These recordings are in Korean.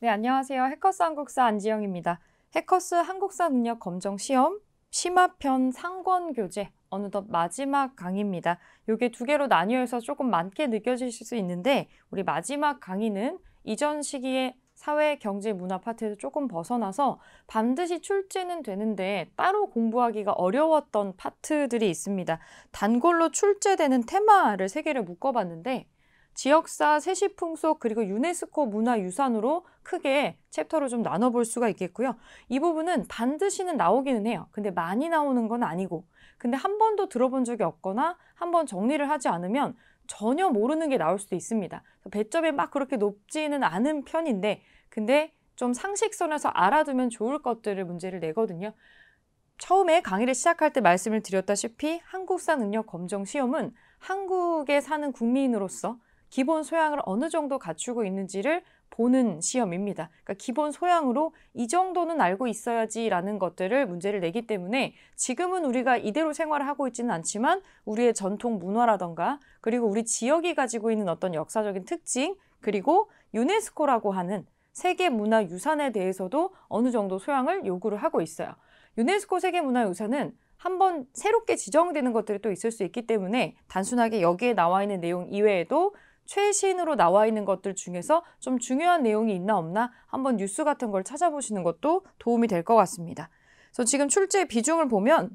네, 안녕하세요. 해커스 한국사 안지영입니다. 해커스 한국사 능력 검정 시험 심화편 상권 교재 어느덧 마지막 강의입니다. 이게 두 개로 나뉘어서 조금 많게 느껴질 수 있는데 우리 마지막 강의는 이전 시기에 사회, 경제, 문화 파트에서 조금 벗어나서 반드시 출제는 되는데 따로 공부하기가 어려웠던 파트들이 있습니다. 단골로 출제되는 테마를 세 개를 묶어봤는데 지역사 세시풍속 그리고 유네스코 문화유산으로 크게 챕터로 좀 나눠볼 수가 있겠고요. 이 부분은 반드시는 나오기는 해요. 근데 많이 나오는 건 아니고 근데 한 번도 들어본 적이 없거나 한 번 정리를 하지 않으면 전혀 모르는 게 나올 수도 있습니다. 배점이 막 그렇게 높지는 않은 편인데 근데 좀 상식선에서 알아두면 좋을 것들을 문제를 내거든요. 처음에 강의를 시작할 때 말씀을 드렸다시피 한국사 능력 검정 시험은 한국에 사는 국민으로서 기본 소양을 어느 정도 갖추고 있는지를 보는 시험입니다. 그러니까 기본 소양으로 이 정도는 알고 있어야지라는 것들을 문제를 내기 때문에 지금은 우리가 이대로 생활을 하고 있지는 않지만 우리의 전통 문화라던가 그리고 우리 지역이 가지고 있는 어떤 역사적인 특징 그리고 유네스코라고 하는 세계문화유산에 대해서도 어느 정도 소양을 요구를 하고 있어요. 유네스코 세계문화유산은 한번 새롭게 지정되는 것들이 또 있을 수 있기 때문에 단순하게 여기에 나와 있는 내용 이외에도 최신으로 나와 있는 것들 중에서 좀 중요한 내용이 있나 없나 한번 뉴스 같은 걸 찾아보시는 것도 도움이 될 것 같습니다. 그래서 지금 출제 비중을 보면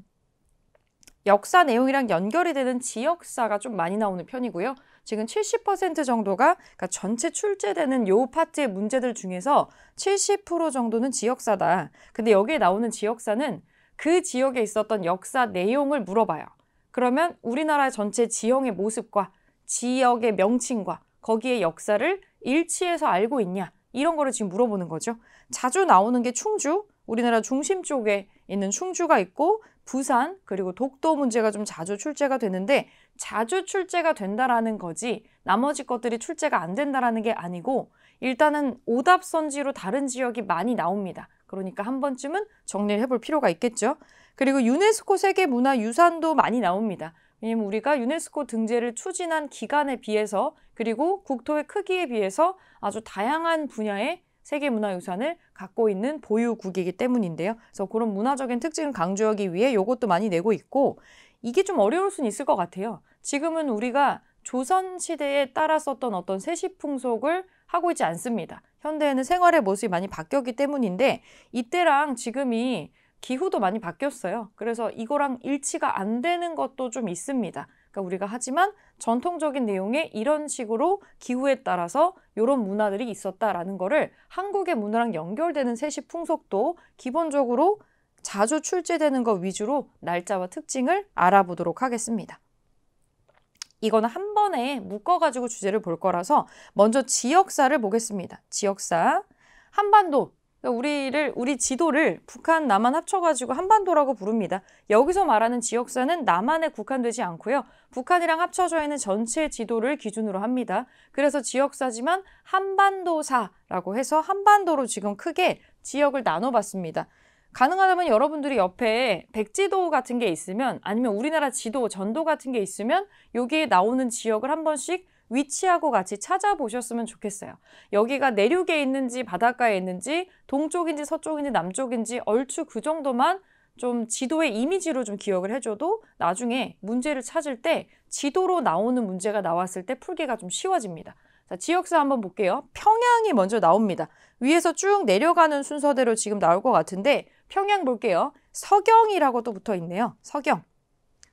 역사 내용이랑 연결이 되는 지역사가 좀 많이 나오는 편이고요. 지금 70% 정도가 그러니까 전체 출제되는 요 파트의 문제들 중에서 70% 정도는 지역사다. 근데 여기에 나오는 지역사는 그 지역에 있었던 역사 내용을 물어봐요. 그러면 우리나라 전체 지형의 모습과 지역의 명칭과 거기에 역사를 일치해서 알고 있냐 이런 거를 지금 물어보는 거죠. 자주 나오는 게 충주, 우리나라 중심 쪽에 있는 충주가 있고 부산 그리고 독도 문제가 좀 자주 출제가 되는데 자주 출제가 된다라는 거지 나머지 것들이 출제가 안 된다라는 게 아니고 일단은 오답 선지로 다른 지역이 많이 나옵니다. 그러니까 한 번쯤은 정리를 해볼 필요가 있겠죠. 그리고 유네스코 세계문화유산도 많이 나옵니다. 왜냐면 우리가 유네스코 등재를 추진한 기간에 비해서 그리고 국토의 크기에 비해서 아주 다양한 분야의 세계문화유산을 갖고 있는 보유국이기 때문인데요. 그래서 그런 문화적인 특징을 강조하기 위해 이것도 많이 내고 있고 이게 좀 어려울 수는 있을 것 같아요. 지금은 우리가 조선시대에 따라 썼던 어떤 세시풍속을 하고 있지 않습니다. 현대에는 생활의 모습이 많이 바뀌었기 때문인데 이때랑 지금이 기후도 많이 바뀌었어요. 그래서 이거랑 일치가 안 되는 것도 좀 있습니다. 그러니까 우리가 하지만 전통적인 내용에 이런 식으로 기후에 따라서 이런 문화들이 있었다라는 거를 한국의 문화랑 연결되는 세시 풍속도 기본적으로 자주 출제되는 것 위주로 날짜와 특징을 알아보도록 하겠습니다. 이거는 한 번에 묶어가지고 주제를 볼 거라서 먼저 지역사를 보겠습니다. 지역사. 한반도 그러니까 우리를 우리 지도를 북한 남한 합쳐가지고 한반도라고 부릅니다. 여기서 말하는 지역사는 남한에 국한되지 않고요. 북한이랑 합쳐져 있는 전체 지도를 기준으로 합니다. 그래서 지역사지만 한반도사라고 해서 한반도로 지금 크게 지역을 나눠봤습니다. 가능하다면 여러분들이 옆에 백지도 같은 게 있으면 아니면 우리나라 지도 전도 같은 게 있으면 여기에 나오는 지역을 한 번씩 위치하고 같이 찾아보셨으면 좋겠어요. 여기가 내륙에 있는지 바닷가에 있는지 동쪽인지 서쪽인지 남쪽인지 얼추 그 정도만 좀 지도의 이미지로 좀 기억을 해줘도 나중에 문제를 찾을 때 지도로 나오는 문제가 나왔을 때 풀기가 좀 쉬워집니다. 자, 지역사 한번 볼게요. 평양이 먼저 나옵니다. 위에서 쭉 내려가는 순서대로 지금 나올 것 같은데 평양 볼게요. 서경이라고 도 붙어 있네요. 서경.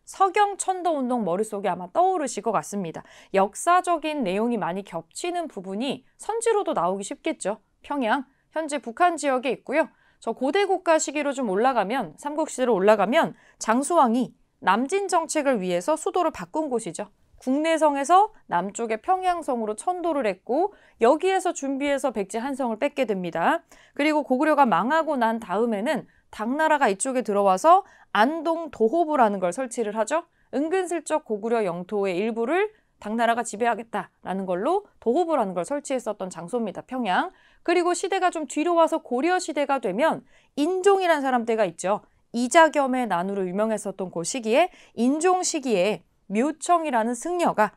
서경 천도 운동 머릿속에 아마 떠오르실 것 같습니다. 역사적인 내용이 많이 겹치는 부분이 선지로도 나오기 쉽겠죠. 평양, 현재 북한 지역에 있고요. 저 고대 국가 시기로 좀 올라가면 삼국시대로 올라가면 장수왕이 남진 정책을 위해서 수도를 바꾼 곳이죠. 국내성에서 남쪽의 평양성으로 천도를 했고 여기에서 준비해서 백제 한성을 뺏게 됩니다. 그리고 고구려가 망하고 난 다음에는 당나라가 이쪽에 들어와서 안동 도호부라는 걸 설치를 하죠. 은근슬쩍 고구려 영토의 일부를 당나라가 지배하겠다라는 걸로 도호부라는 걸 설치했었던 장소입니다. 평양. 그리고 시대가 좀 뒤로 와서 고려 시대가 되면 인종이란 사람대가 있죠. 이자겸의 난으로 유명했었던 그 시기에 인종 시기에 묘청이라는 승려가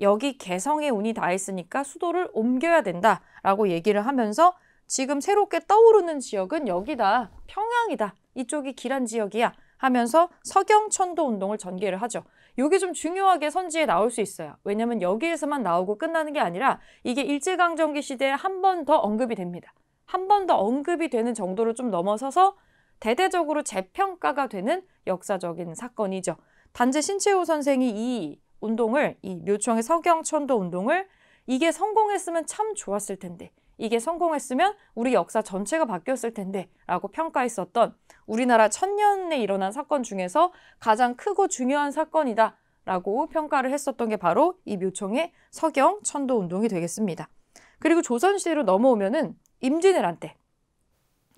여기 개성의 운이 다 있으니까 수도를 옮겨야 된다라고 얘기를 하면서 지금 새롭게 떠오르는 지역은 여기다. 평양이다. 이쪽이 길한 지역이야. 하면서 서경천도 운동을 전개를 하죠. 이게 좀 중요하게 선지에 나올 수 있어요. 왜냐면 여기에서만 나오고 끝나는 게 아니라 이게 일제강점기 시대에 한 번 더 언급이 됩니다. 한 번 더 언급이 되는 정도를 좀 넘어서서 대대적으로 재평가가 되는 역사적인 사건이죠. 단지 신채호 선생이 이 운동을, 이 묘청의 서경천도 운동을 이게 성공했으면 참 좋았을 텐데 이게 성공했으면 우리 역사 전체가 바뀌었을 텐데 라고 평가했었던 우리나라 천년에 일어난 사건 중에서 가장 크고 중요한 사건이다 라고 평가를 했었던 게 바로 이 묘청의 서경 천도운동이 되겠습니다. 그리고 조선시대로 넘어오면은 임진왜란 때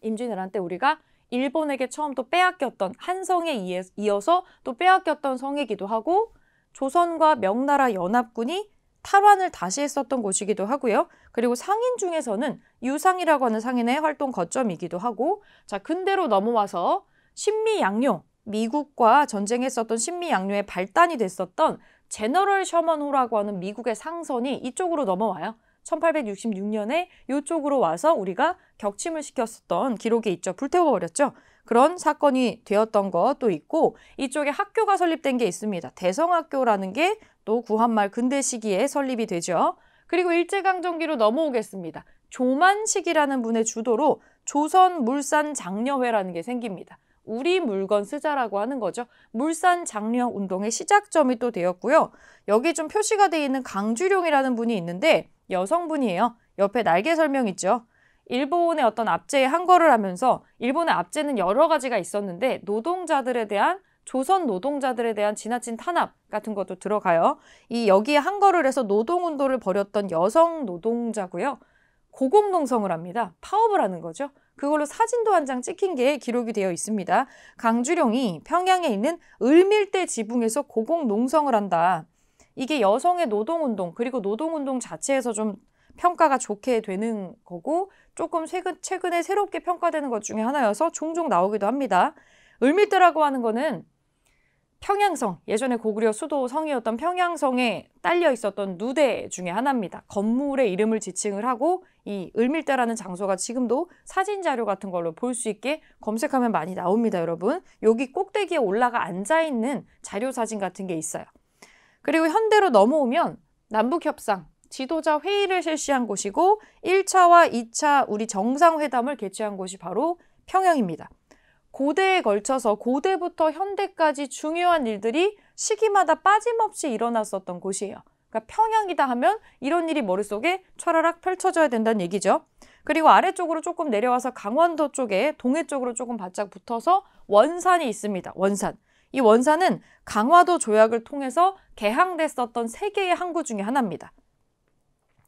임진왜란 때 우리가 일본에게 처음 또 빼앗겼던 한성에 이어서 또 빼앗겼던 성이기도 하고 조선과 명나라 연합군이 탈환을 다시 했었던 곳이기도 하고요. 그리고 상인 중에서는 유상이라고 하는 상인의 활동 거점이기도 하고 자 근대로 넘어와서 신미양요 미국과 전쟁했었던 신미양요의 발단이 됐었던 제너럴 셔먼호라고 하는 미국의 상선이 이쪽으로 넘어와요. 1866년에 이쪽으로 와서 우리가 격침을 시켰었던 기록이 있죠. 불태워버렸죠. 그런 사건이 되었던 것도 있고 이쪽에 학교가 설립된 게 있습니다. 대성학교라는 게또 구한말 근대 시기에 설립이 되죠. 그리고 일제강점기로 넘어오겠습니다. 조만식이라는 분의 주도로 조선 물산 장려회라는 게 생깁니다. 우리 물건 쓰자라고 하는 거죠. 물산 장려 운동의 시작점이 또 되었고요. 여기 좀 표시가 되어 있는 강주룡이라는 분이 있는데 여성분이에요. 옆에 날개 설명 있죠. 일본의 어떤 압제에 항거를 하면서 일본의 압제는 여러 가지가 있었는데 노동자들에 대한 조선 노동자들에 대한 지나친 탄압 같은 것도 들어가요. 이 여기에 한거를 해서 노동운동을 벌였던 여성 노동자고요. 고공농성을 합니다. 파업을 하는 거죠. 그걸로 사진도 한 장 찍힌 게 기록이 되어 있습니다. 강주룡이 평양에 있는 을밀대 지붕에서 고공농성을 한다. 이게 여성의 노동운동 그리고 노동운동 자체에서 좀 평가가 좋게 되는 거고 조금 최근, 최근에 새롭게 평가되는 것 중에 하나여서 종종 나오기도 합니다. 을밀대라고 하는 거는 평양성, 예전에 고구려 수도 성이었던 평양성에 딸려 있었던 누대 중에 하나입니다. 건물의 이름을 지칭을 하고 이 을밀대라는 장소가 지금도 사진 자료 같은 걸로 볼 수 있게 검색하면 많이 나옵니다, 여러분. 여기 꼭대기에 올라가 앉아 있는 자료 사진 같은 게 있어요. 그리고 현대로 넘어오면 남북협상, 지도자 회의를 실시한 곳이고 1차와 2차 우리 정상회담을 개최한 곳이 바로 평양입니다. 고대에 걸쳐서 고대부터 현대까지 중요한 일들이 시기마다 빠짐없이 일어났었던 곳이에요. 그러니까 평양이다 하면 이런 일이 머릿속에 철라락 펼쳐져야 된다는 얘기죠. 그리고 아래쪽으로 조금 내려와서 강원도 쪽에 동해 쪽으로 조금 바짝 붙어서 원산이 있습니다. 원산. 이 원산은 강화도 조약을 통해서 개항됐었던 세 개의 항구 중에 하나입니다.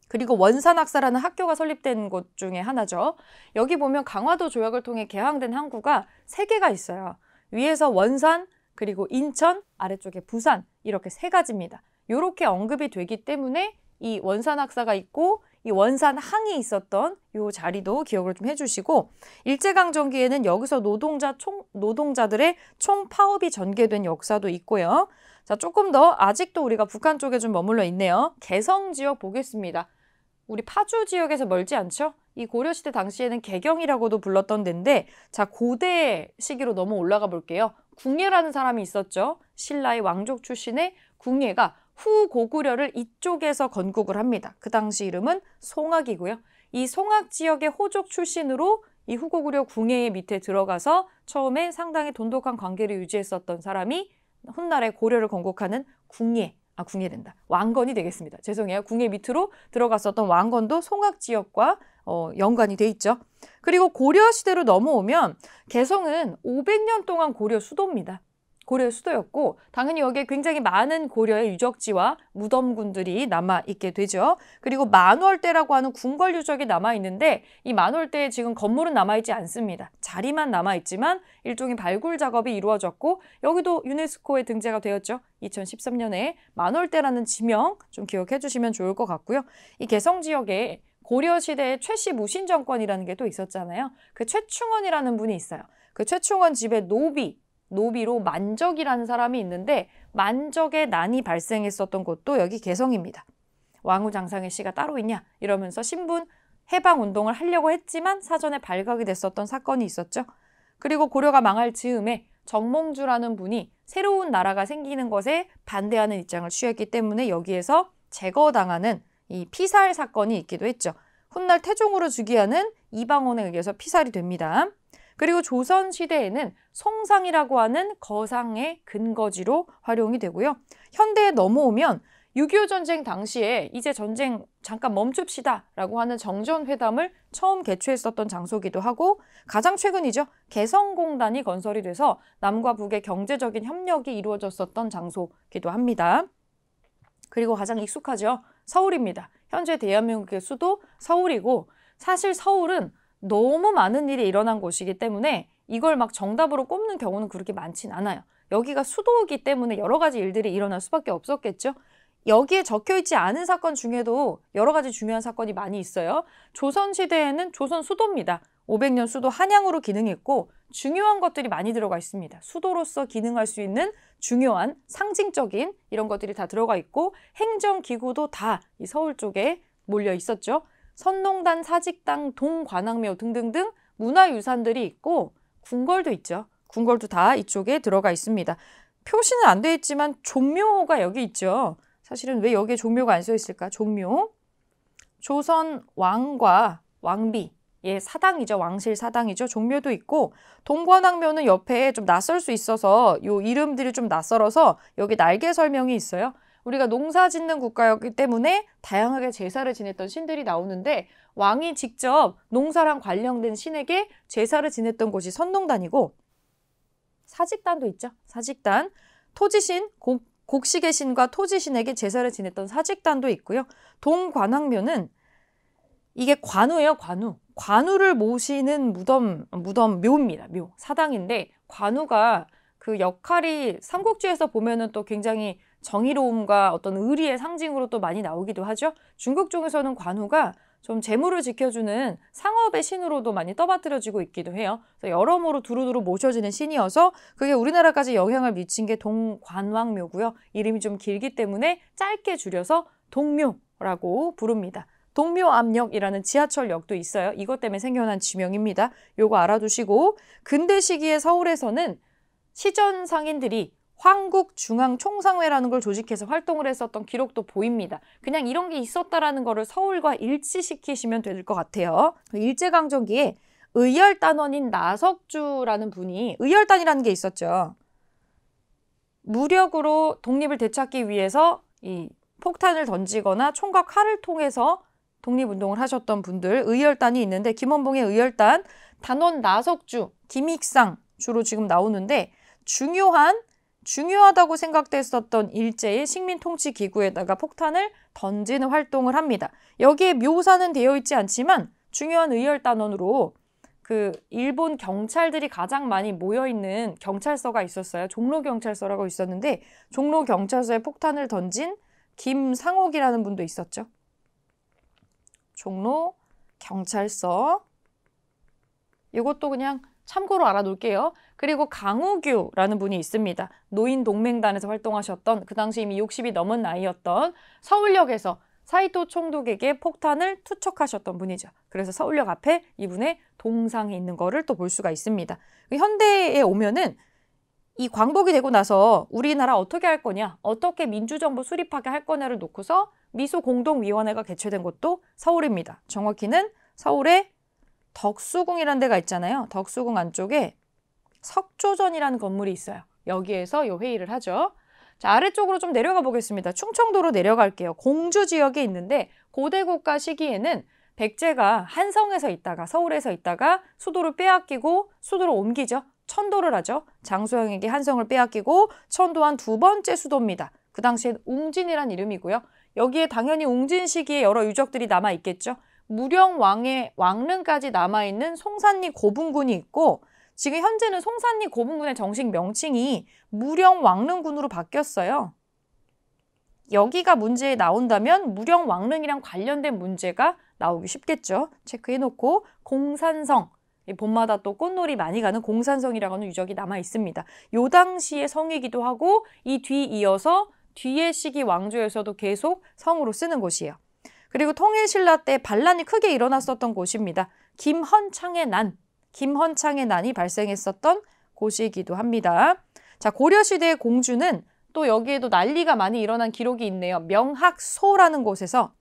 그리고 원산학사라는 학교가 설립된 곳 중에 하나죠. 여기 보면 강화도 조약을 통해 개항된 항구가 세개가 있어요. 위에서 원산, 그리고 인천, 아래쪽에 부산 이렇게 세 가지입니다. 이렇게 언급이 되기 때문에 이 원산학사가 있고 이 원산항이 있었던 이 자리도 기억을 좀 해주시고 일제강점기에는 여기서 노동자 총, 노동자들의 총 파업이 전개된 역사도 있고요. 자 조금 더 아직도 우리가 북한 쪽에 좀 머물러 있네요. 개성지역 보겠습니다. 우리 파주 지역에서 멀지 않죠? 이 고려시대 당시에는 개경이라고도 불렀던 데인데 자 고대 시기로 넘어 올라가 볼게요. 궁예라는 사람이 있었죠. 신라의 왕족 출신의 궁예가 후고구려를 이쪽에서 건국을 합니다. 그 당시 이름은 송악이고요. 이 송악 지역의 호족 출신으로 이 후고구려 궁예의 밑에 들어가서 처음에 상당히 돈독한 관계를 유지했었던 사람이 훗날에 고려를 건국하는 궁예 아, 궁예된다. 왕건이 되겠습니다. 죄송해요. 궁예 밑으로 들어갔었던 왕건도 송악 지역과 어, 연관이 돼 있죠. 그리고 고려 시대로 넘어오면 개성은 500년 동안 고려 수도입니다. 고려의 수도였고 당연히 여기에 굉장히 많은 고려의 유적지와 무덤군들이 남아 있게 되죠. 그리고 만월대라고 하는 궁궐 유적이 남아 있는데 이 만월대에 지금 건물은 남아 있지 않습니다. 자리만 남아 있지만 일종의 발굴 작업이 이루어졌고 여기도 유네스코에 등재가 되었죠. 2013년에 만월대라는 지명 좀 기억해 주시면 좋을 것 같고요. 이 개성 지역에 고려시대의 최씨 무신 정권이라는 게 또 있었잖아요. 그 최충원이라는 분이 있어요. 그 최충원 집의 노비, 노비로 만적이라는 사람이 있는데 만적의 난이 발생했었던 곳도 여기 개성입니다. 왕후장상의 씨가 따로 있냐 이러면서 신분 해방운동을 하려고 했지만 사전에 발각이 됐었던 사건이 있었죠. 그리고 고려가 망할 즈음에 정몽주라는 분이 새로운 나라가 생기는 것에 반대하는 입장을 취했기 때문에 여기에서 제거당하는 이 피살 사건이 있기도 했죠. 훗날 태종으로 즉위하는 이방원에 의해서 피살이 됩니다. 그리고 조선 시대에는 송상이라고 하는 거상의 근거지로 활용이 되고요. 현대에 넘어오면 6.25 전쟁 당시에 이제 전쟁 잠깐 멈춥시다 라고 하는 정전회담을 처음 개최했었던 장소기도 하고 가장 최근이죠. 개성공단이 건설이 돼서 남과 북의 경제적인 협력이 이루어졌었던 장소기도 합니다. 그리고 가장 익숙하죠. 서울입니다. 현재 대한민국의 수도 서울이고 사실 서울은 너무 많은 일이 일어난 곳이기 때문에 이걸 막 정답으로 꼽는 경우는 그렇게 많진 않아요. 여기가 수도이기 때문에 여러 가지 일들이 일어날 수밖에 없었겠죠. 여기에 적혀있지 않은 사건 중에도 여러 가지 중요한 사건이 많이 있어요. 조선시대에는 조선 수도입니다. 500년 수도 한양으로 기능했고 중요한 것들이 많이 들어가 있습니다. 수도로서 기능할 수 있는 중요한 상징적인 이런 것들이 다 들어가 있고 행정기구도 다 이 서울 쪽에 몰려 있었죠. 선농단, 사직당, 동관악묘 등등등 문화유산들이 있고 궁궐도 있죠. 궁궐도 다 이쪽에 들어가 있습니다. 표시는 안 돼 있지만 종묘가 여기 있죠. 사실은 왜 여기에 종묘가 안써 있을까? 종묘. 조선 왕과 왕비. 예, 사당이죠. 왕실 사당이죠. 종묘도 있고 동관악묘는 옆에 좀 낯설 수 있어서 요 이름들이 좀 낯설어서 여기 날개 설명이 있어요. 우리가 농사 짓는 국가였기 때문에 다양하게 제사를 지냈던 신들이 나오는데 왕이 직접 농사랑 관련된 신에게 제사를 지냈던 곳이 선농단이고 사직단도 있죠. 사직단. 토지신, 곡, 곡식의 신과 토지신에게 제사를 지냈던 사직단도 있고요. 동관왕묘는 이게 관우예요, 관우. 관우를 모시는 무덤, 무덤 묘입니다. 묘. 사당인데 관우가 그 역할이 삼국지에서 보면은 또 굉장히 정의로움과 어떤 의리의 상징으로 또 많이 나오기도 하죠. 중국 쪽에서는 관우가 좀 재물을 지켜주는 상업의 신으로도 많이 떠받들여지고 있기도 해요. 여러모로 두루두루 모셔지는 신이어서 그게 우리나라까지 영향을 미친 게 동관왕묘고요. 이름이 좀 길기 때문에 짧게 줄여서 동묘라고 부릅니다. 동묘암역이라는 지하철역도 있어요. 이것 때문에 생겨난 지명입니다. 요거 알아두시고 근대 시기에 서울에서는 시전 상인들이 황국중앙총상회라는걸 조직해서 활동을 했었던 기록도 보입니다. 그냥 이런 게 있었다라는 거를 서울과 일치시키시면 될 것 같아요. 일제강점기에 의열단원인 나석주라는 분이 의열단이라는 게 있었죠. 무력으로 독립을 되찾기 위해서 이 폭탄을 던지거나 총과 칼을 통해서 독립운동을 하셨던 분들 의열단이 있는데 김원봉의 의열단 단원 나석주, 김익상 주로 지금 나오는데 중요한 중요하다고 생각됐었던 일제의 식민 통치 기구에다가 폭탄을 던지는 활동을 합니다. 여기에 묘사는 되어 있지 않지만 중요한 의열 단원으로 그 일본 경찰들이 가장 많이 모여 있는 경찰서가 있었어요. 종로 경찰서라고 있었는데 종로 경찰서에 폭탄을 던진 김상옥이라는 분도 있었죠. 종로 경찰서 이것도 그냥 참고로 알아놓을게요. 그리고 강호규라는 분이 있습니다. 노인 동맹단에서 활동하셨던 그 당시 이미 60이 넘은 나이였던 서울역에서 사이토 총독에게 폭탄을 투척하셨던 분이죠. 그래서 서울역 앞에 이분의 동상이 있는 거를 또 볼 수가 있습니다. 그 현대에 오면은 이 광복이 되고 나서 우리나라 어떻게 할 거냐, 어떻게 민주정부 수립하게 할 거냐를 놓고서 미소공동위원회가 개최된 곳도 서울입니다. 정확히는 서울에 덕수궁이라는 데가 있잖아요. 덕수궁 안쪽에 석조전이라는 건물이 있어요. 여기에서 요 회의를 하죠. 자, 아래쪽으로 좀 내려가 보겠습니다. 충청도로 내려갈게요. 공주 지역에 있는데 고대 국가 시기에는 백제가 한성에서 있다가 서울에서 있다가 수도를 빼앗기고 수도로 옮기죠. 천도를 하죠. 장소영에게 한성을 빼앗기고 천도한 두 번째 수도입니다. 그 당시엔 웅진이란 이름이고요. 여기에 당연히 웅진 시기에 여러 유적들이 남아 있겠죠. 무령 왕의 왕릉까지 남아 있는 송산리 고분군이 있고 지금 현재는 송산리 고분군의 정식 명칭이 무령왕릉군으로 바뀌었어요. 여기가 문제에 나온다면 무령왕릉이랑 관련된 문제가 나오기 쉽겠죠. 체크해놓고 공산성, 봄마다 또 꽃놀이 많이 가는 공산성이라는 유적이 남아 있습니다. 요 당시의 성이기도 하고 이 뒤 이어서 뒤의 시기 왕조에서도 계속 성으로 쓰는 곳이에요. 그리고 통일신라 때 반란이 크게 일어났었던 곳입니다. 김헌창의 난 김헌창의 난이 발생했었던 곳이기도 합니다. 자, 고려시대의 공주는 또 여기에도 난리가 많이 일어난 기록이 있네요. 명학소라는 곳에서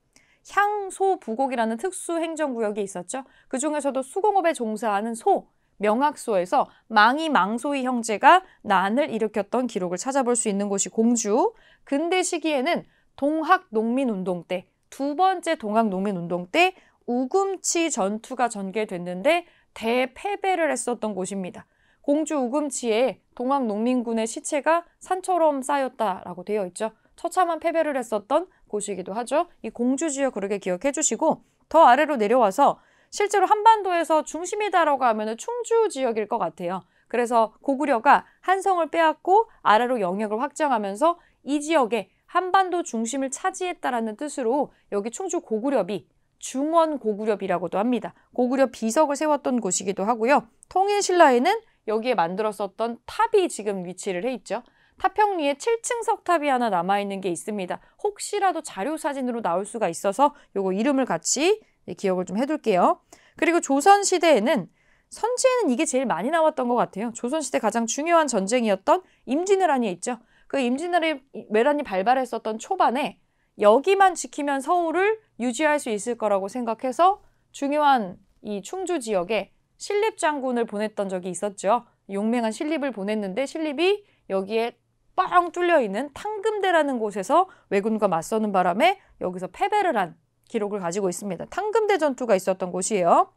향소부곡이라는 특수행정구역이 있었죠. 그 중에서도 수공업에 종사하는 소, 명학소에서 망이 망소의 형제가 난을 일으켰던 기록을 찾아볼 수 있는 곳이 공주. 근대 시기에는 동학농민운동 때, 두 번째 동학농민운동 때 우금치 전투가 전개됐는데 대패배를 했었던 곳입니다. 공주 우금치에 동학 농민군의 시체가 산처럼 쌓였다라고 되어 있죠. 처참한 패배를 했었던 곳이기도 하죠. 이 공주 지역 그렇게 기억해 주시고 더 아래로 내려와서 실제로 한반도에서 중심이다라고 하면 충주 지역일 것 같아요. 그래서 고구려가 한성을 빼앗고 아래로 영역을 확장하면서 이 지역에 한반도 중심을 차지했다라는 뜻으로 여기 충주 고구려비 중원 고구려비라고도 합니다. 고구려 비석을 세웠던 곳이기도 하고요. 통일신라에는 여기에 만들었었던 탑이 지금 위치를 해 있죠. 타평리에 7층 석탑이 하나 남아있는 게 있습니다. 혹시라도 자료 사진으로 나올 수가 있어서 요거 이름을 같이 네, 기억을 좀 해둘게요. 그리고 조선시대에는 선지에는 이게 제일 많이 나왔던 것 같아요. 조선시대 가장 중요한 전쟁이었던 임진왜란이 있죠. 그 임진왜란이 발발했었던 초반에 여기만 지키면 서울을 유지할 수 있을 거라고 생각해서 중요한 이 충주 지역에 신립 장군을 보냈던 적이 있었죠. 용맹한 신립을 보냈는데 신립이 여기에 뻥 뚫려 있는 탕금대라는 곳에서 왜군과 맞서는 바람에 여기서 패배를 한 기록을 가지고 있습니다. 탕금대 전투가 있었던 곳이에요.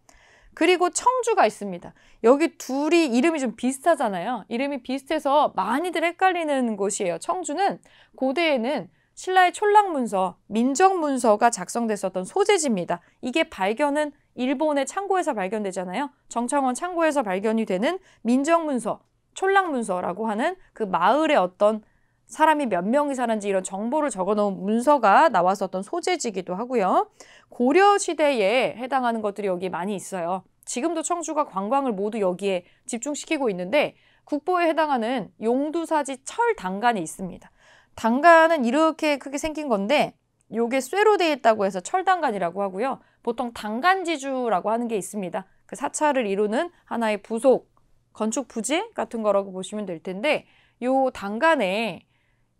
그리고 청주가 있습니다. 여기 둘이 이름이 좀 비슷하잖아요. 이름이 비슷해서 많이들 헷갈리는 곳이에요. 청주는 고대에는 신라의 촐랑문서, 민정문서가 작성됐었던 소재지입니다. 이게 발견은 일본의 창고에서 발견되잖아요. 정창원 창고에서 발견이 되는 민정문서, 촐랑문서라고 하는 그 마을의 어떤 사람이 몇 명이 사는지 이런 정보를 적어놓은 문서가 나왔었던 소재지기도 하고요. 고려 시대에 해당하는 것들이 여기 많이 있어요. 지금도 청주가 관광을 모두 여기에 집중시키고 있는데 국보에 해당하는 용두사지 철당간이 있습니다. 당간은 이렇게 크게 생긴 건데 요게 쇠로 되어 있다고 해서 철당간이라고 하고요. 보통 당간지주라고 하는 게 있습니다. 그 사찰을 이루는 하나의 부속, 건축 부지 같은 거라고 보시면 될 텐데 요 당간에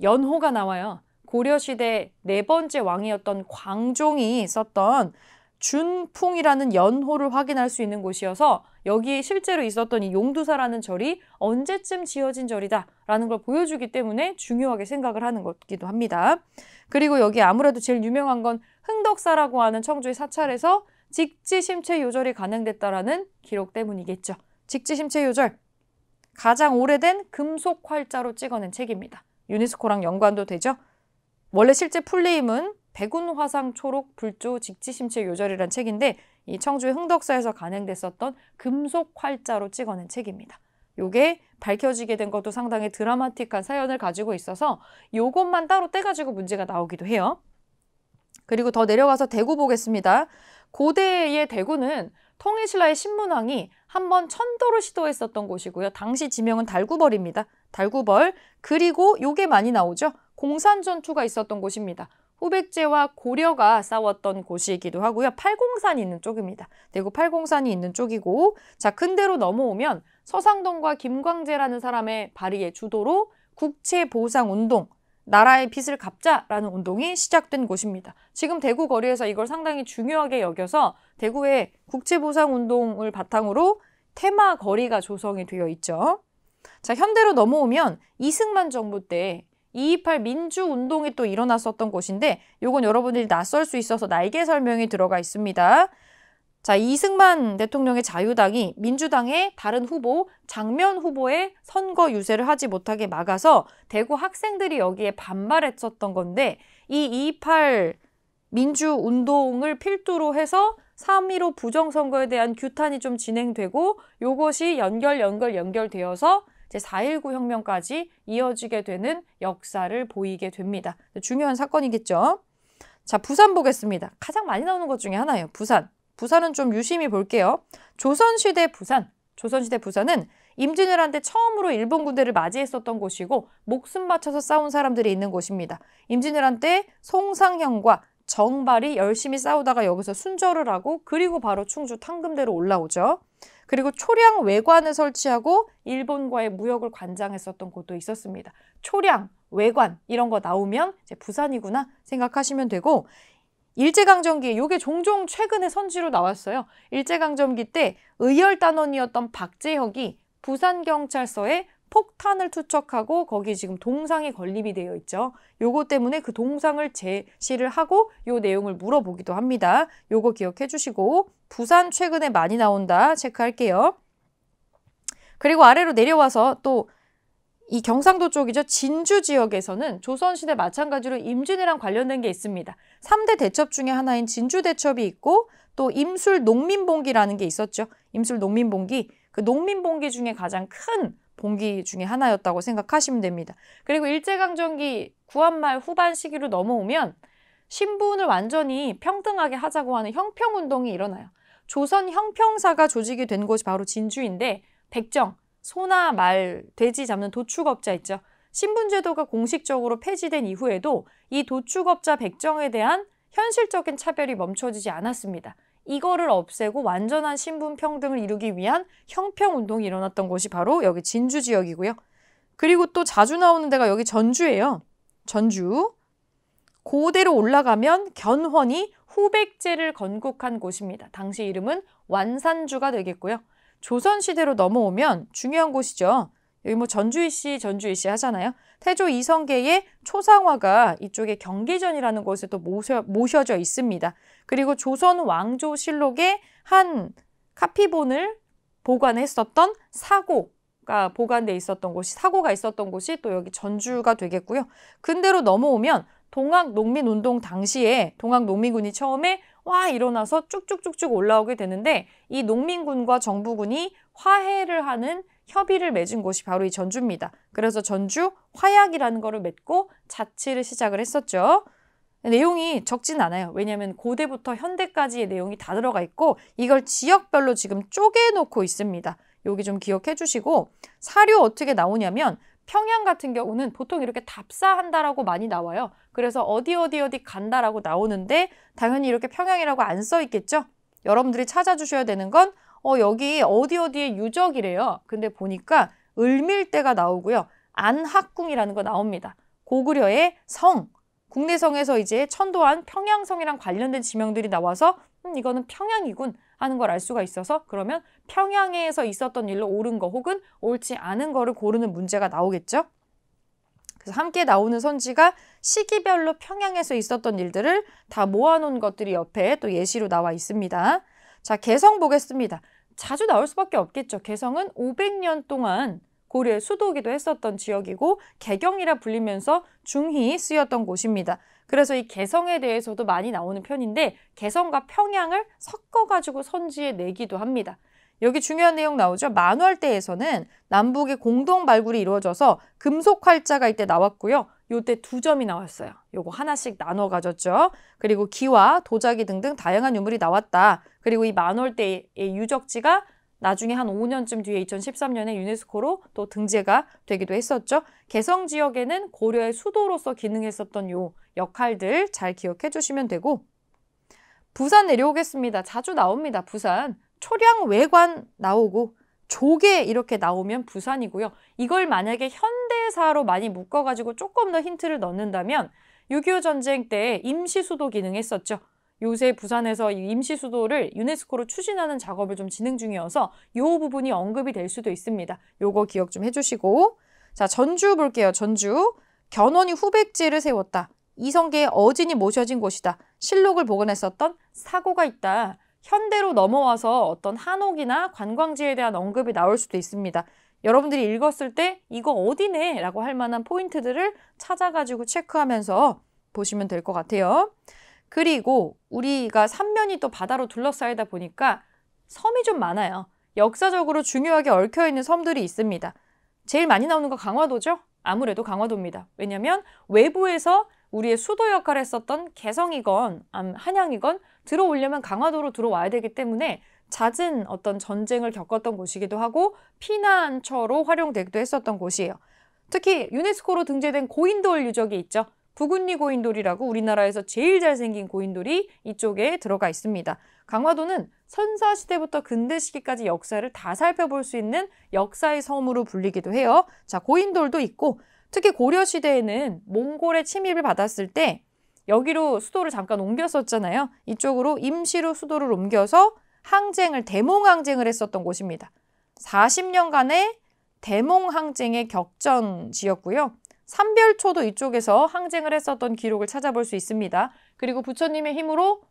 연호가 나와요. 고려시대 네 번째 왕이었던 광종이 썼던 준풍이라는 연호를 확인할 수 있는 곳이어서 여기 에 실제로 있었던 이 용두사라는 절이 언제쯤 지어진 절이다라는 걸 보여주기 때문에 중요하게 생각을 하는 것기도 합니다. 그리고 여기 아무래도 제일 유명한 건 흥덕사라고 하는 청주의 사찰에서 직지심체 요절이 가능됐다라는 기록 때문이겠죠. 직지심체 요절 가장 오래된 금속 활자로 찍어낸 책입니다. 유네스코랑 연관도 되죠. 원래 실제 풀네임은 백운화상 초록 불조 직지심체 요절이란 책인데 이 청주의 흥덕사에서 간행됐었던 금속활자로 찍어낸 책입니다. 요게 밝혀지게 된 것도 상당히 드라마틱한 사연을 가지고 있어서 요것만 따로 떼가지고 문제가 나오기도 해요. 그리고 더 내려가서 대구 보겠습니다. 고대의 대구는 통일신라의 신문왕이 한 번 천도를 시도했었던 곳이고요. 당시 지명은 달구벌입니다. 달구벌 그리고 요게 많이 나오죠. 공산전투가 있었던 곳입니다. 후백제와 고려가 싸웠던 곳이기도 하고요. 팔공산이 있는 쪽입니다. 대구 팔공산이 있는 쪽이고 자 근대로 넘어오면 서상동과 김광재라는 사람의 발의의 주도로 국채보상운동 나라의 빚을 갚자라는 운동이 시작된 곳입니다. 지금 대구 거리에서 이걸 상당히 중요하게 여겨서 대구의 국채보상운동을 바탕으로 테마 거리가 조성이 되어 있죠. 자, 현대로 넘어오면 이승만 정부 때228 민주운동이 또 일어났었던 곳인데 이건 여러분들이 낯설 수 있어서 날개 설명이 들어가 있습니다. 자 이승만 대통령의 자유당이 민주당의 다른 후보 장면 후보의 선거 유세를 하지 못하게 막아서 대구 학생들이 여기에 반발했었던 건데 이 228 민주운동을 필두로 해서 3.15 부정선거에 대한 규탄이 좀 진행되고 이것이 연결 연결 연결되어서 제4.19 혁명까지 이어지게 되는 역사를 보이게 됩니다. 중요한 사건이겠죠. 자, 부산 보겠습니다. 가장 많이 나오는 것 중에 하나예요. 부산. 부산은 좀 유심히 볼게요. 조선시대 부산. 조선시대 부산은 임진왜란때 처음으로 일본 군대를 맞이했었던 곳이고 목숨 바쳐서 싸운 사람들이 있는 곳입니다. 임진왜란 때 송상현과 정발이 열심히 싸우다가 여기서 순절을 하고 그리고 바로 충주 탕금대로 올라오죠. 그리고 초량 외관을 설치하고 일본과의 무역을 관장했었던 곳도 있었습니다. 초량, 외관 이런 거 나오면 이제 부산이구나 생각하시면 되고 일제강점기 요게 종종 최근에 선지로 나왔어요. 일제강점기 때 의열단원이었던 박재혁이 부산경찰서에 폭탄을 투척하고 거기 지금 동상에 건립이 되어 있죠. 요거 때문에 그 동상을 제시를 하고 요 내용을 물어보기도 합니다. 요거 기억해 주시고 부산 최근에 많이 나온다 체크할게요. 그리고 아래로 내려와서 또 이 경상도 쪽이죠. 진주 지역에서는 조선시대 마찬가지로 임진왜란 관련된 게 있습니다. 3대 대첩 중에 하나인 진주 대첩이 있고 또 임술 농민봉기라는 게 있었죠. 임술 농민봉기. 그 농민봉기 중에 가장 큰 봉기 중에 하나였다고 생각하시면 됩니다. 그리고 일제강점기 구한말 후반 시기로 넘어오면 신분을 완전히 평등하게 하자고 하는 형평운동이 일어나요. 조선 형평사가 조직이 된 곳이 바로 진주인데 백정, 소나 말, 돼지 잡는 도축업자 있죠. 신분제도가 공식적으로 폐지된 이후에도 이 도축업자 백정에 대한 현실적인 차별이 멈춰지지 않았습니다. 이거를 없애고 완전한 신분 평등을 이루기 위한 형평 운동이 일어났던 곳이 바로 여기 진주 지역이고요. 그리고 또 자주 나오는 데가 여기 전주예요. 전주. 고대로 올라가면 견훤이 후백제를 건국한 곳입니다. 당시 이름은 완산주가 되겠고요. 조선시대로 넘어오면 중요한 곳이죠. 여기 뭐 전주이씨, 전주이씨 하잖아요. 태조 이성계의 초상화가 이쪽에 경계전이라는 곳에 또 모셔, 모셔져 있습니다. 그리고 조선 왕조실록의 한 카피본을 보관했었던 사고 가 보관돼 있었던 곳이 사고가 있었던 곳이 또 여기 전주가 되겠고요. 근대로 넘어오면 동학 농민운동 당시에 동학 농민군이 처음에 와 일어나서 쭉쭉쭉쭉 올라오게 되는데 이 농민군과 정부군이 화해를 하는 협의를 맺은 곳이 바로 이 전주입니다. 그래서 전주 화약이라는 거를 맺고 자치를 시작을 했었죠. 내용이 적진 않아요. 왜냐하면 고대부터 현대까지의 내용이 다 들어가 있고 이걸 지역별로 지금 쪼개놓고 있습니다. 여기 좀 기억해 주시고 사료 어떻게 나오냐면 평양 같은 경우는 보통 이렇게 답사한다라고 많이 나와요. 그래서 어디 어디 어디 간다라고 나오는데 당연히 이렇게 평양이라고 안 써 있겠죠. 여러분들이 찾아주셔야 되는 건 어, 여기 어디 어디의 유적이래요. 근데 보니까 을밀대가 나오고요. 안학궁이라는 거 나옵니다. 고구려의 성, 국내성에서 이제 천도한 평양성이랑 관련된 지명들이 나와서 음, 이거는 평양이군 하는 걸 알 수가 있어서 그러면 평양에서 있었던 일로 옳은 거 혹은 옳지 않은 거를 고르는 문제가 나오겠죠. 그래서 함께 나오는 선지가 시기별로 평양에서 있었던 일들을 다 모아놓은 것들이 옆에 또 예시로 나와 있습니다. 자, 개성 보겠습니다. 자주 나올 수밖에 없겠죠. 개성은 500년 동안 고려의 수도기도 했었던 지역이고 개경이라 불리면서 중히 쓰였던 곳입니다. 그래서 이 개성에 대해서도 많이 나오는 편인데 개성과 평양을 섞어가지고 선지에 내기도 합니다. 여기 중요한 내용 나오죠. 만월대에서는 남북의 공동 발굴이 이루어져서 금속 활자가 이때 나왔고요. 요때 두 점이 나왔어요. 요거 하나씩 나눠 가졌죠. 그리고 기와 도자기 등등 다양한 유물이 나왔다. 그리고 이 만월대의 유적지가 나중에 한 5년쯤 뒤에 2013년에 유네스코로 또 등재가 되기도 했었죠. 개성 지역에는 고려의 수도로서 기능했었던 요 역할들 잘 기억해 주시면 되고 부산 내려오겠습니다. 자주 나옵니다. 부산. 초량 외관 나오고 조개 이렇게 나오면 부산이고요. 이걸 만약에 현대사로 많이 묶어가지고 조금 더 힌트를 넣는다면 6.25 전쟁 때 임시수도 기능했었죠. 요새 부산에서 임시수도를 유네스코로 추진하는 작업을 좀 진행 중이어서 요 부분이 언급이 될 수도 있습니다. 요거 기억 좀 해주시고 자 전주 볼게요. 전주 견원이 후백지를 세웠다. 이성계의 어진이 모셔진 곳이다. 실록을 복원했었던 사고가 있다. 현대로 넘어와서 어떤 한옥이나 관광지에 대한 언급이 나올 수도 있습니다. 여러분들이 읽었을 때 이거 어디네? 라고 할 만한 포인트들을 찾아가지고 체크하면서 보시면 될 것 같아요. 그리고 우리가 삼면이 또 바다로 둘러싸이다 보니까 섬이 좀 많아요. 역사적으로 중요하게 얽혀있는 섬들이 있습니다. 제일 많이 나오는 거 강화도죠? 아무래도 강화도입니다. 왜냐면 외부에서 우리의 수도 역할을 했었던 개성이건 한양이건 들어오려면 강화도로 들어와야 되기 때문에 잦은 어떤 전쟁을 겪었던 곳이기도 하고 피난처로 활용되기도 했었던 곳이에요. 특히 유네스코로 등재된 고인돌 유적이 있죠. 부군리 고인돌이라고 우리나라에서 제일 잘생긴 고인돌이 이쪽에 들어가 있습니다. 강화도는 선사시대부터 근대시기까지 역사를 다 살펴볼 수 있는 역사의 섬으로 불리기도 해요. 자, 고인돌도 있고 특히 고려 시대에는 몽골의 침입을 받았을 때 여기로 수도를 잠깐 옮겼었잖아요. 이쪽으로 임시로 수도를 옮겨서 항쟁을 대몽항쟁을 했었던 곳입니다. 40년간의 대몽항쟁의 격전지였고요. 삼별초도 이쪽에서 항쟁을 했었던 기록을 찾아볼 수 있습니다. 그리고 부처님의 힘으로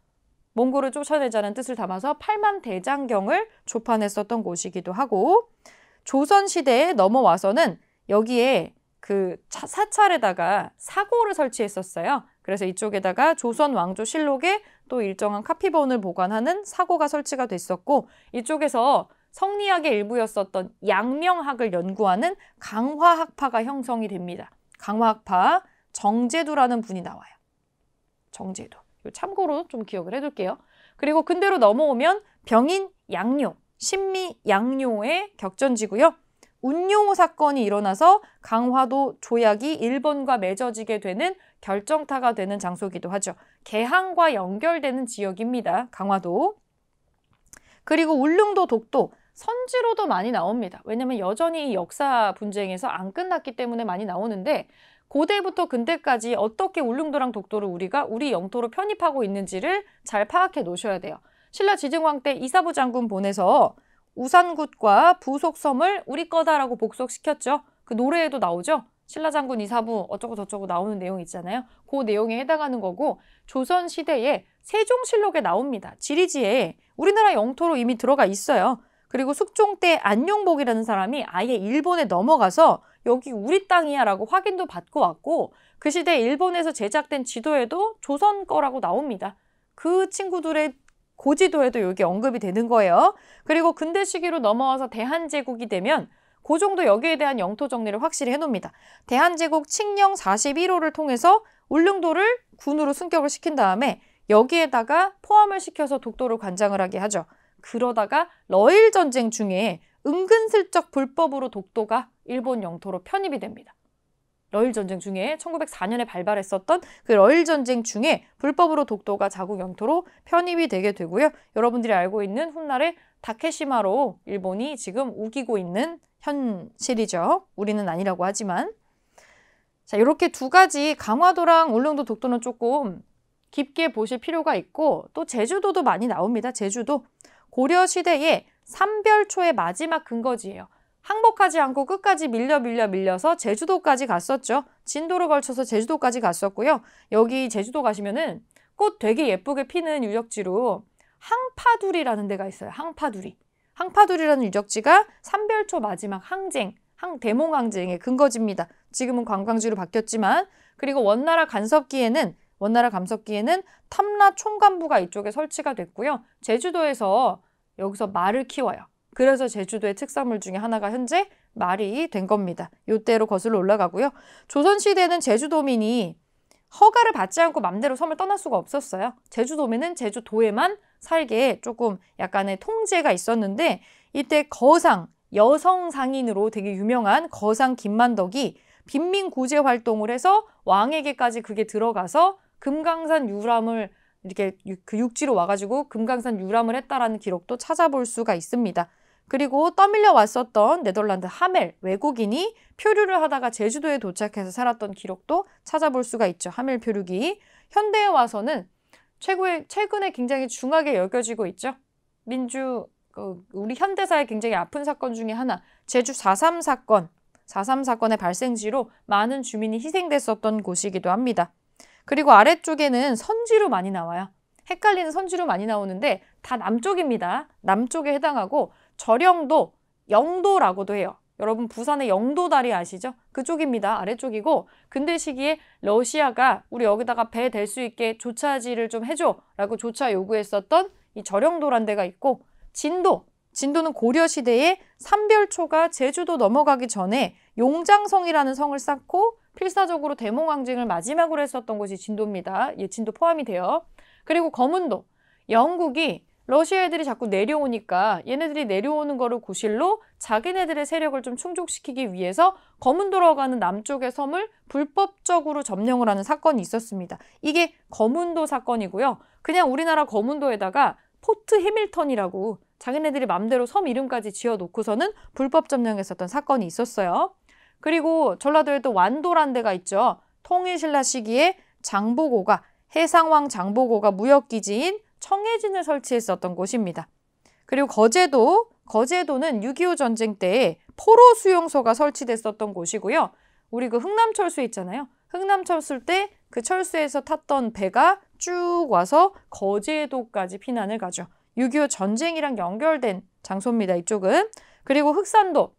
몽골을 쫓아내자는 뜻을 담아서 8만 대장경을 조판했었던 곳이기도 하고 조선시대에 넘어와서는 여기에 그 차, 사찰에다가 사고를 설치했었어요. 그래서 이쪽에다가 조선 왕조 실록에 또 일정한 카피본을 보관하는 사고가 설치가 됐었고 이쪽에서 성리학의 일부였었던 양명학을 연구하는 강화학파가 형성이 됩니다. 강화학파 정제두라는 분이 나와요. 정제두. 참고로 좀 기억을 해둘게요. 그리고 근대로 넘어오면 병인 양요, 신미 양요의 격전지고요. 운용호 사건이 일어나서 강화도 조약이 일본과 맺어지게 되는 결정타가 되는 장소기도 이 하죠. 개항과 연결되는 지역입니다. 강화도. 그리고 울릉도 독도 선지로도 많이 나옵니다. 왜냐하면 여전히 역사 분쟁에서 안 끝났기 때문에 많이 나오는데 고대부터 근대까지 어떻게 울릉도랑 독도를 우리가 우리 영토로 편입하고 있는지를 잘 파악해 놓으셔야 돼요. 신라 지증왕 때 이사부 장군 보내서 우산굿과 부속섬을 우리 거다라고 복속시켰죠. 그 노래에도 나오죠. 신라장군 이사부 어쩌고 저쩌고 나오는 내용 있잖아요. 그 내용에 해당하는 거고 조선시대에 세종실록에 나옵니다. 지리지에 우리나라 영토로 이미 들어가 있어요. 그리고 숙종 때 안용복이라는 사람이 아예 일본에 넘어가서 여기 우리 땅이야 라고 확인도 받고 왔고 그 시대 일본에서 제작된 지도에도 조선 거라고 나옵니다. 그 친구들의 고지도에도 여기 언급이 되는 거예요. 그리고 근대 시기로 넘어와서 대한제국이 되면 고종도 그 여기에 대한 영토 정리를 확실히 해놓습니다 대한제국 칙령 41호를 통해서 울릉도를 군으로 승격을 시킨 다음에 여기에다가 포함을 시켜서 독도를 관장을 하게 하죠. 그러다가 러일 전쟁 중에 은근슬쩍 불법으로 독도가 일본 영토로 편입이 됩니다. 러일 전쟁 중에 1904년에 발발했었던 그 러일 전쟁 중에 불법으로 독도가 자국 영토로 편입이 되게 되고요. 여러분들이 알고 있는 훗날에 다케시마로 일본이 지금 우기고 있는 현실이죠. 우리는 아니라고 하지만 자 이렇게 두 가지 강화도랑 울릉도 독도는 조금 깊게 보실 필요가 있고 또 제주도도 많이 나옵니다. 제주도 고려 시대의 삼별초의 마지막 근거지예요. 항복하지 않고 끝까지 밀려 밀려 밀려서 제주도까지 갔었죠. 진도를 걸쳐서 제주도까지 갔었고요. 여기 제주도 가시면은 꽃 되게 예쁘게 피는 유적지로 항파두리라는 데가 있어요. 항파두리. 항파두리라는 유적지가 삼별초 마지막 항쟁, 항 대몽항쟁의 근거지입니다. 지금은 관광지로 바뀌었지만 그리고 원나라 간섭기에는 원나라 간섭기에는 탐라 총관부가 이쪽에 설치가 됐고요. 제주도에서 여기서 말을 키워요. 그래서 제주도의 특산물 중에 하나가 현재 말이 된 겁니다. 요때로 거슬러 올라가고요. 조선시대는 제주도민이 허가를 받지 않고 맘대로 섬을 떠날 수가 없었어요. 제주도민은 제주도에만 살게 조금 약간의 통제가 있었는데 이때 거상, 여성 상인으로 되게 유명한 거상 김만덕이 빈민 구제 활동을 해서 왕에게까지 그게 들어가서 금강산 유람을 이렇게 그 육지로 와가지고 금강산 유람을 했다라는 기록도 찾아볼 수가 있습니다. 그리고 떠밀려 왔었던 네덜란드 하멜 외국인이 표류를 하다가 제주도에 도착해서 살았던 기록도 찾아볼 수가 있죠. 하멜 표류기. 현대에 와서는 최고의, 최근에 굉장히 중하게 여겨지고 있죠. 민주 그, 우리 현대사의 굉장히 아픈 사건 중에 하나 제주 4.3 사건 4.3 사건의 발생지로 많은 주민이 희생됐었던 곳이기도 합니다. 그리고 아래쪽에는 선지로 많이 나와요. 헷갈리는 선지로 많이 나오는데 다 남쪽입니다. 남쪽에 해당하고 절영도 영도라고도 해요. 여러분 부산의 영도다리 아시죠? 그쪽입니다. 아래쪽이고 근대 시기에 러시아가 우리 여기다가 배 될 수 있게 조차지를 좀 해줘 라고 조차 요구했었던 이 절영도란 데가 있고 진도 진도는 고려시대에 삼별초가 제주도 넘어가기 전에 용장성이라는 성을 쌓고 필사적으로 대몽왕징을 마지막으로 했었던 곳이 진도입니다. 예, 진도 포함이 돼요. 그리고 거문도 영국이 러시아 애들이 자꾸 내려오니까 얘네들이 내려오는 거를 구실로 자기네들의 세력을 좀 충족시키기 위해서 검은 도로가는 남쪽의 섬을 불법적으로 점령을 하는 사건이 있었습니다. 이게 검은도 사건이고요. 그냥 우리나라 검은도에다가 포트 해밀턴이라고 자기네들이 맘대로 섬 이름까지 지어 놓고서는 불법 점령했었던 사건이 있었어요. 그리고 전라도에 도 완도란 데가 있죠. 통일신라 시기에 장보고가 해상왕 장보고가 무역기지인 청해진을 설치했었던 곳입니다. 그리고 거제도, 거제도는 6.25 전쟁 때에 포로 수용소가 설치됐었던 곳이고요. 우리 그 흥남철수 있잖아요. 흥남철수 때 그 철수에서 탔던 배가 쭉 와서 거제도까지 피난을 가죠. 6.25 전쟁이랑 연결된 장소입니다. 이쪽은. 그리고 흑산도,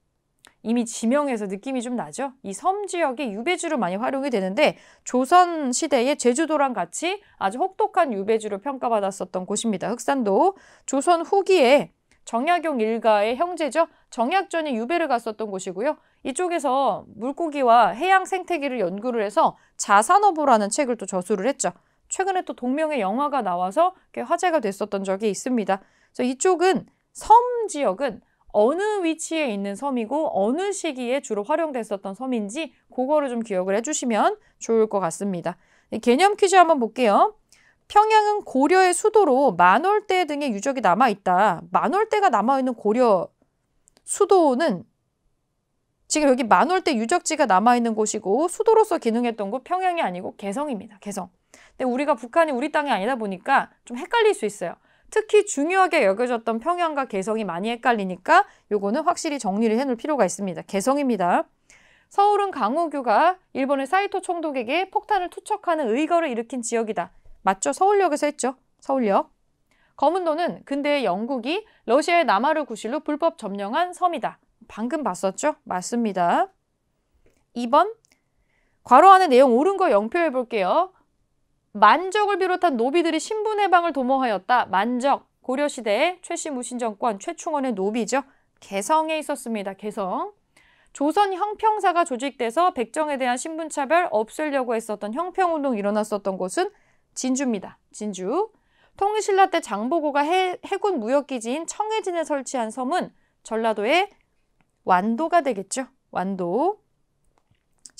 이미 지명에서 느낌이 좀 나죠? 이 섬 지역이 유배주로 많이 활용이 되는데 조선 시대에 제주도랑 같이 아주 혹독한 유배주로 평가받았었던 곳입니다. 흑산도 조선 후기에 정약용 일가의 형제죠. 정약전이 유배를 갔었던 곳이고요. 이쪽에서 물고기와 해양 생태계를 연구를 해서 자산어보라는 책을 또 저술을 했죠. 최근에 또 동명의 영화가 나와서 화제가 됐었던 적이 있습니다. 그래서 이쪽은 섬 지역은 어느 위치에 있는 섬이고 어느 시기에 주로 활용됐었던 섬인지 그거를 좀 기억을 해주시면 좋을 것 같습니다. 개념 퀴즈 한번 볼게요. 평양은 고려의 수도로 만월대 등의 유적이 남아있다. 만월대가 남아있는 고려 수도는 지금 여기 만월대 유적지가 남아있는 곳이고 수도로서 기능했던 곳 평양이 아니고 개성입니다. 개성. 근데 우리가 북한이 우리 땅이 아니다 보니까 좀 헷갈릴 수 있어요. 특히 중요하게 여겨졌던 평양과 개성이 많이 헷갈리니까 요거는 확실히 정리를 해놓을 필요가 있습니다. 개성입니다. 서울은 강우규가 일본의 사이토 총독에게 폭탄을 투척하는 의거를 일으킨 지역이다. 맞죠? 서울역에서 했죠. 서울역. 검은도는 근대의 영국이 러시아의 남하를 구실로 불법 점령한 섬이다. 방금 봤었죠? 맞습니다. 2번 괄호 안의 내용 옳은 거 영표해 볼게요. 만적을 비롯한 노비들이 신분 해방을 도모하였다. 만적, 고려시대의 최씨 무신정권 최충원의 노비죠. 개성에 있었습니다. 개성. 조선 형평사가 조직돼서 백정에 대한 신분차별 없애려고 했었던 형평운동 일어났었던 곳은 진주입니다. 진주. 통일신라 때 장보고가 해, 해군 무역기지인 청해진에 설치한 섬은 전라도의 완도가 되겠죠. 완도.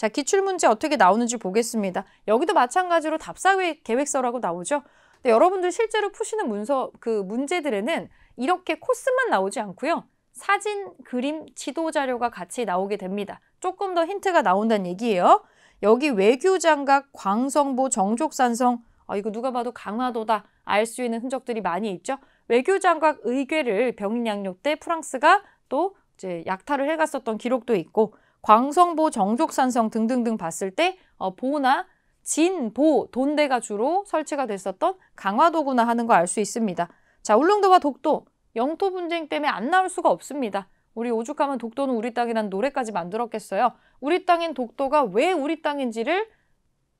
자, 기출문제 어떻게 나오는지 보겠습니다. 여기도 마찬가지로 답사회 계획서라고 나오죠. 근데 여러분들 실제로 푸시는 문서, 그 문제들에는 이렇게 코스만 나오지 않고요. 사진, 그림, 지도 자료가 같이 나오게 됩니다. 조금 더 힌트가 나온다는 얘기예요. 여기 외교장각, 광성보, 정족산성, 아, 이거 누가 봐도 강화도다 알 수 있는 흔적들이 많이 있죠. 외교장각 의궤를 병인양력때 프랑스가 또 이제 약탈을 해갔었던 기록도 있고 광성보, 정족산성 등등등 봤을 때 어, 보나 진, 보, 돈대가 주로 설치가 됐었던 강화도구나 하는 거 알 수 있습니다. 자, 울릉도와 독도 영토 분쟁 때문에 안 나올 수가 없습니다. 우리 오죽하면 독도는 우리 땅이란 노래까지 만들었겠어요. 우리 땅인 독도가 왜 우리 땅인지를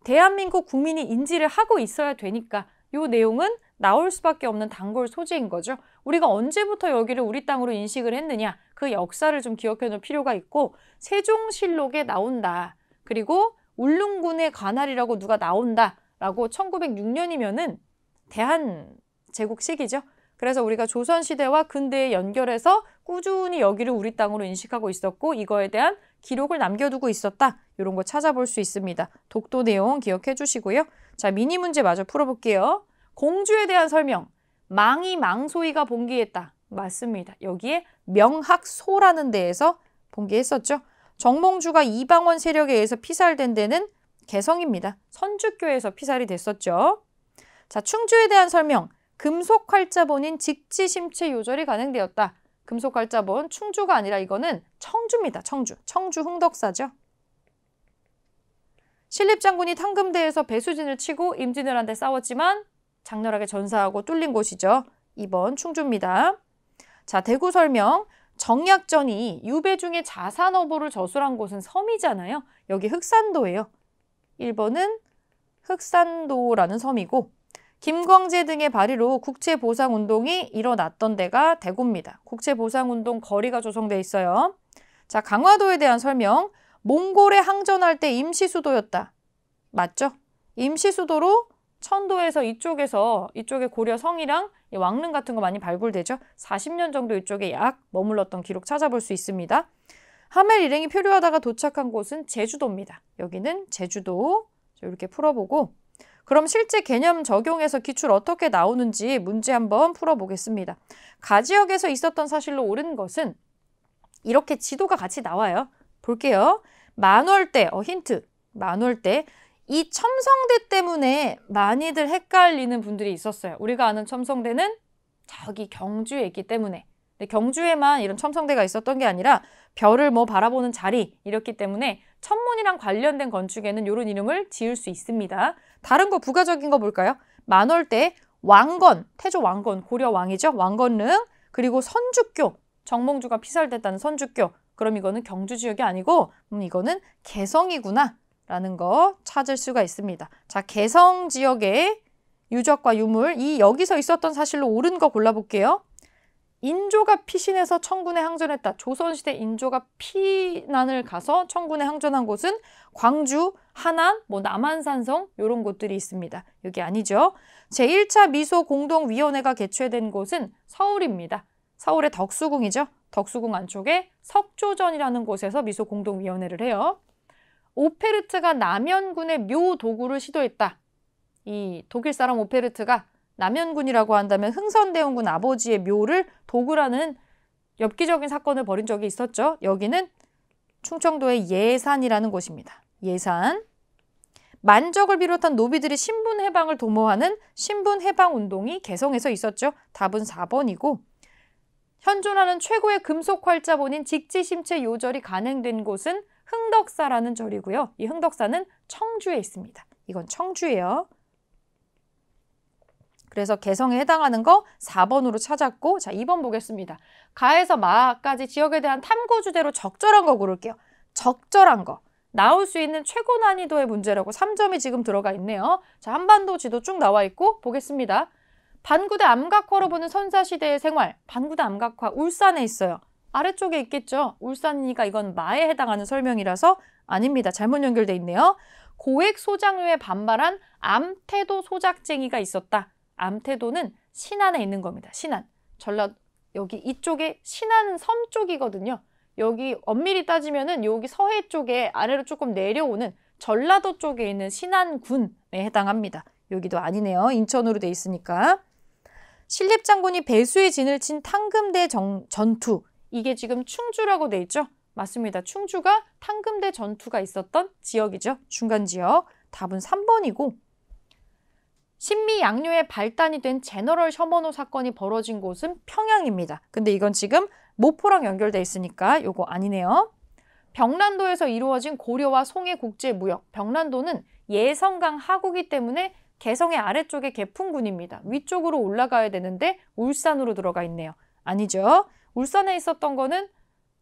대한민국 국민이 인지를 하고 있어야 되니까 요 내용은 나올 수밖에 없는 단골 소재인 거죠. 우리가 언제부터 여기를 우리 땅으로 인식을 했느냐 그 역사를 좀 기억해 놓을 필요가 있고 세종실록에 나온다. 그리고 울릉군의 관할이라고 누가 나온다 라고 1906년이면은 대한제국 시기죠. 그래서 우리가 조선시대와 근대에 연결해서 꾸준히 여기를 우리 땅으로 인식하고 있었고 이거에 대한 기록을 남겨두고 있었다. 이런 거 찾아볼 수 있습니다. 독도 내용 기억해 주시고요. 자, 미니 문제 마저 풀어볼게요. 공주에 대한 설명. 망이 망소이가 봉기했다. 맞습니다. 여기에 명학소라는 데에서 봉기했었죠. 정몽주가 이방원 세력에 의해서 피살된 데는 개성입니다. 선주교에서 피살이 됐었죠. 자, 충주에 대한 설명. 금속활자본인 직지심체 요절이 가능되었다. 금속활자본 충주가 아니라 이거는 청주입니다. 청주. 청주 흥덕사죠. 신립장군이 탕금대에서 배수진을 치고 임진왜란때 싸웠지만 장렬하게 전사하고 뚫린 곳이죠. 2번 충주입니다. 자, 대구 설명. 정약전이 유배 중에 자산어보를 저술한 곳은 섬이잖아요. 여기 흑산도예요. 1번은 흑산도라는 섬이고 김광재 등의 발의로 국채보상운동이 일어났던 데가 대구입니다. 국채보상운동 거리가 조성돼 있어요. 자, 강화도에 대한 설명. 몽골에 항전할 때 임시수도였다. 맞죠? 임시수도로 천도에서 이쪽에서 이쪽에 고려 성이랑 왕릉 같은 거 많이 발굴되죠. 40년 정도 이쪽에 약 머물렀던 기록 찾아볼 수 있습니다. 하멜 일행이 표류하다가 도착한 곳은 제주도입니다. 여기는 제주도 이렇게 풀어보고 그럼 실제 개념 적용에서 기출 어떻게 나오는지 문제 한번 풀어보겠습니다. 가지역에서 있었던 사실로 옳은 것은 이렇게 지도가 같이 나와요. 볼게요. 만월대, 어 힌트, 만월대 이 첨성대 때문에 많이들 헷갈리는 분들이 있었어요. 우리가 아는 첨성대는 저기 경주에 있기 때문에 경주에만 이런 첨성대가 있었던 게 아니라 별을 뭐 바라보는 자리 이렇기 때문에 천문이랑 관련된 건축에는 이런 이름을 지을 수 있습니다. 다른 거 부가적인 거 볼까요? 만월대 왕건, 태조 왕건, 고려 왕이죠. 왕건릉 그리고 선주교, 정몽주가 피살됐다는 선주교. 그럼 이거는 경주 지역이 아니고 음, 이거는 개성이구나. 라는 거 찾을 수가 있습니다. 자, 개성 지역의 유적과 유물, 이 여기서 있었던 사실로 옳은 거 골라볼게요. 인조가 피신해서 청군에 항전했다. 조선시대 인조가 피난을 가서 청군에 항전한 곳은 광주, 하남, 뭐 남한산성 이런 곳들이 있습니다. 여기 아니죠. 제1차 미소 공동위원회가 개최된 곳은 서울입니다. 서울의 덕수궁이죠. 덕수궁 안쪽에 석조전이라는 곳에서 미소 공동위원회를 해요. 오페르트가 남연군의 묘 도구를 시도했다. 이 독일 사람 오페르트가 남연군이라고 한다면 흥선대원군 아버지의 묘를 도구라는 엽기적인 사건을 벌인 적이 있었죠. 여기는 충청도의 예산이라는 곳입니다. 예산. 만적을 비롯한 노비들이 신분 해방을 도모하는 신분 해방 운동이 개성에서 있었죠. 답은 4번이고 현존하는 최고의 금속 활자본인 직지심체 요절이 가능된 곳은 흥덕사라는 절이고요. 이 흥덕사는 청주에 있습니다. 이건 청주예요. 그래서 개성에 해당하는 거 4번으로 찾았고 자 2번 보겠습니다. 가에서 마까지 지역에 대한 탐구 주제로 적절한 거 고를게요. 적절한 거. 나올 수 있는 최고 난이도의 문제라고 3점이 지금 들어가 있네요. 자 한반도 지도 쭉 나와 있고 보겠습니다. 반구대 암각화로 보는 선사시대의 생활. 반구대 암각화 울산에 있어요. 아래쪽에 있겠죠. 울산이니까 이건 마에 해당하는 설명이라서 아닙니다. 잘못 연결돼 있네요. 고액 소장료에 반발한 암태도 소작쟁이가 있었다. 암태도는 신안에 있는 겁니다. 신안. 전라 여기 이쪽에 신안 섬 쪽이거든요. 여기 엄밀히 따지면은 여기 서해 쪽에 아래로 조금 내려오는 전라도 쪽에 있는 신안군에 해당합니다. 여기도 아니네요. 인천으로 돼 있으니까. 신립장군이 배수의 진을 친 탕금대 정, 전투. 이게 지금 충주라고 돼 있죠? 맞습니다. 충주가 탕금대 전투가 있었던 지역이죠. 중간 지역. 답은 3번이고 신미 양료의 발단이 된 제너럴 셔머노 사건이 벌어진 곳은 평양입니다. 근데 이건 지금 모포랑 연결돼 있으니까 요거 아니네요. 병란도에서 이루어진 고려와 송해 국제 무역. 병란도는 예성강 하구기 때문에 개성의 아래쪽에 개풍군입니다. 위쪽으로 올라가야 되는데 울산으로 들어가 있네요. 아니죠. 울산에 있었던 거는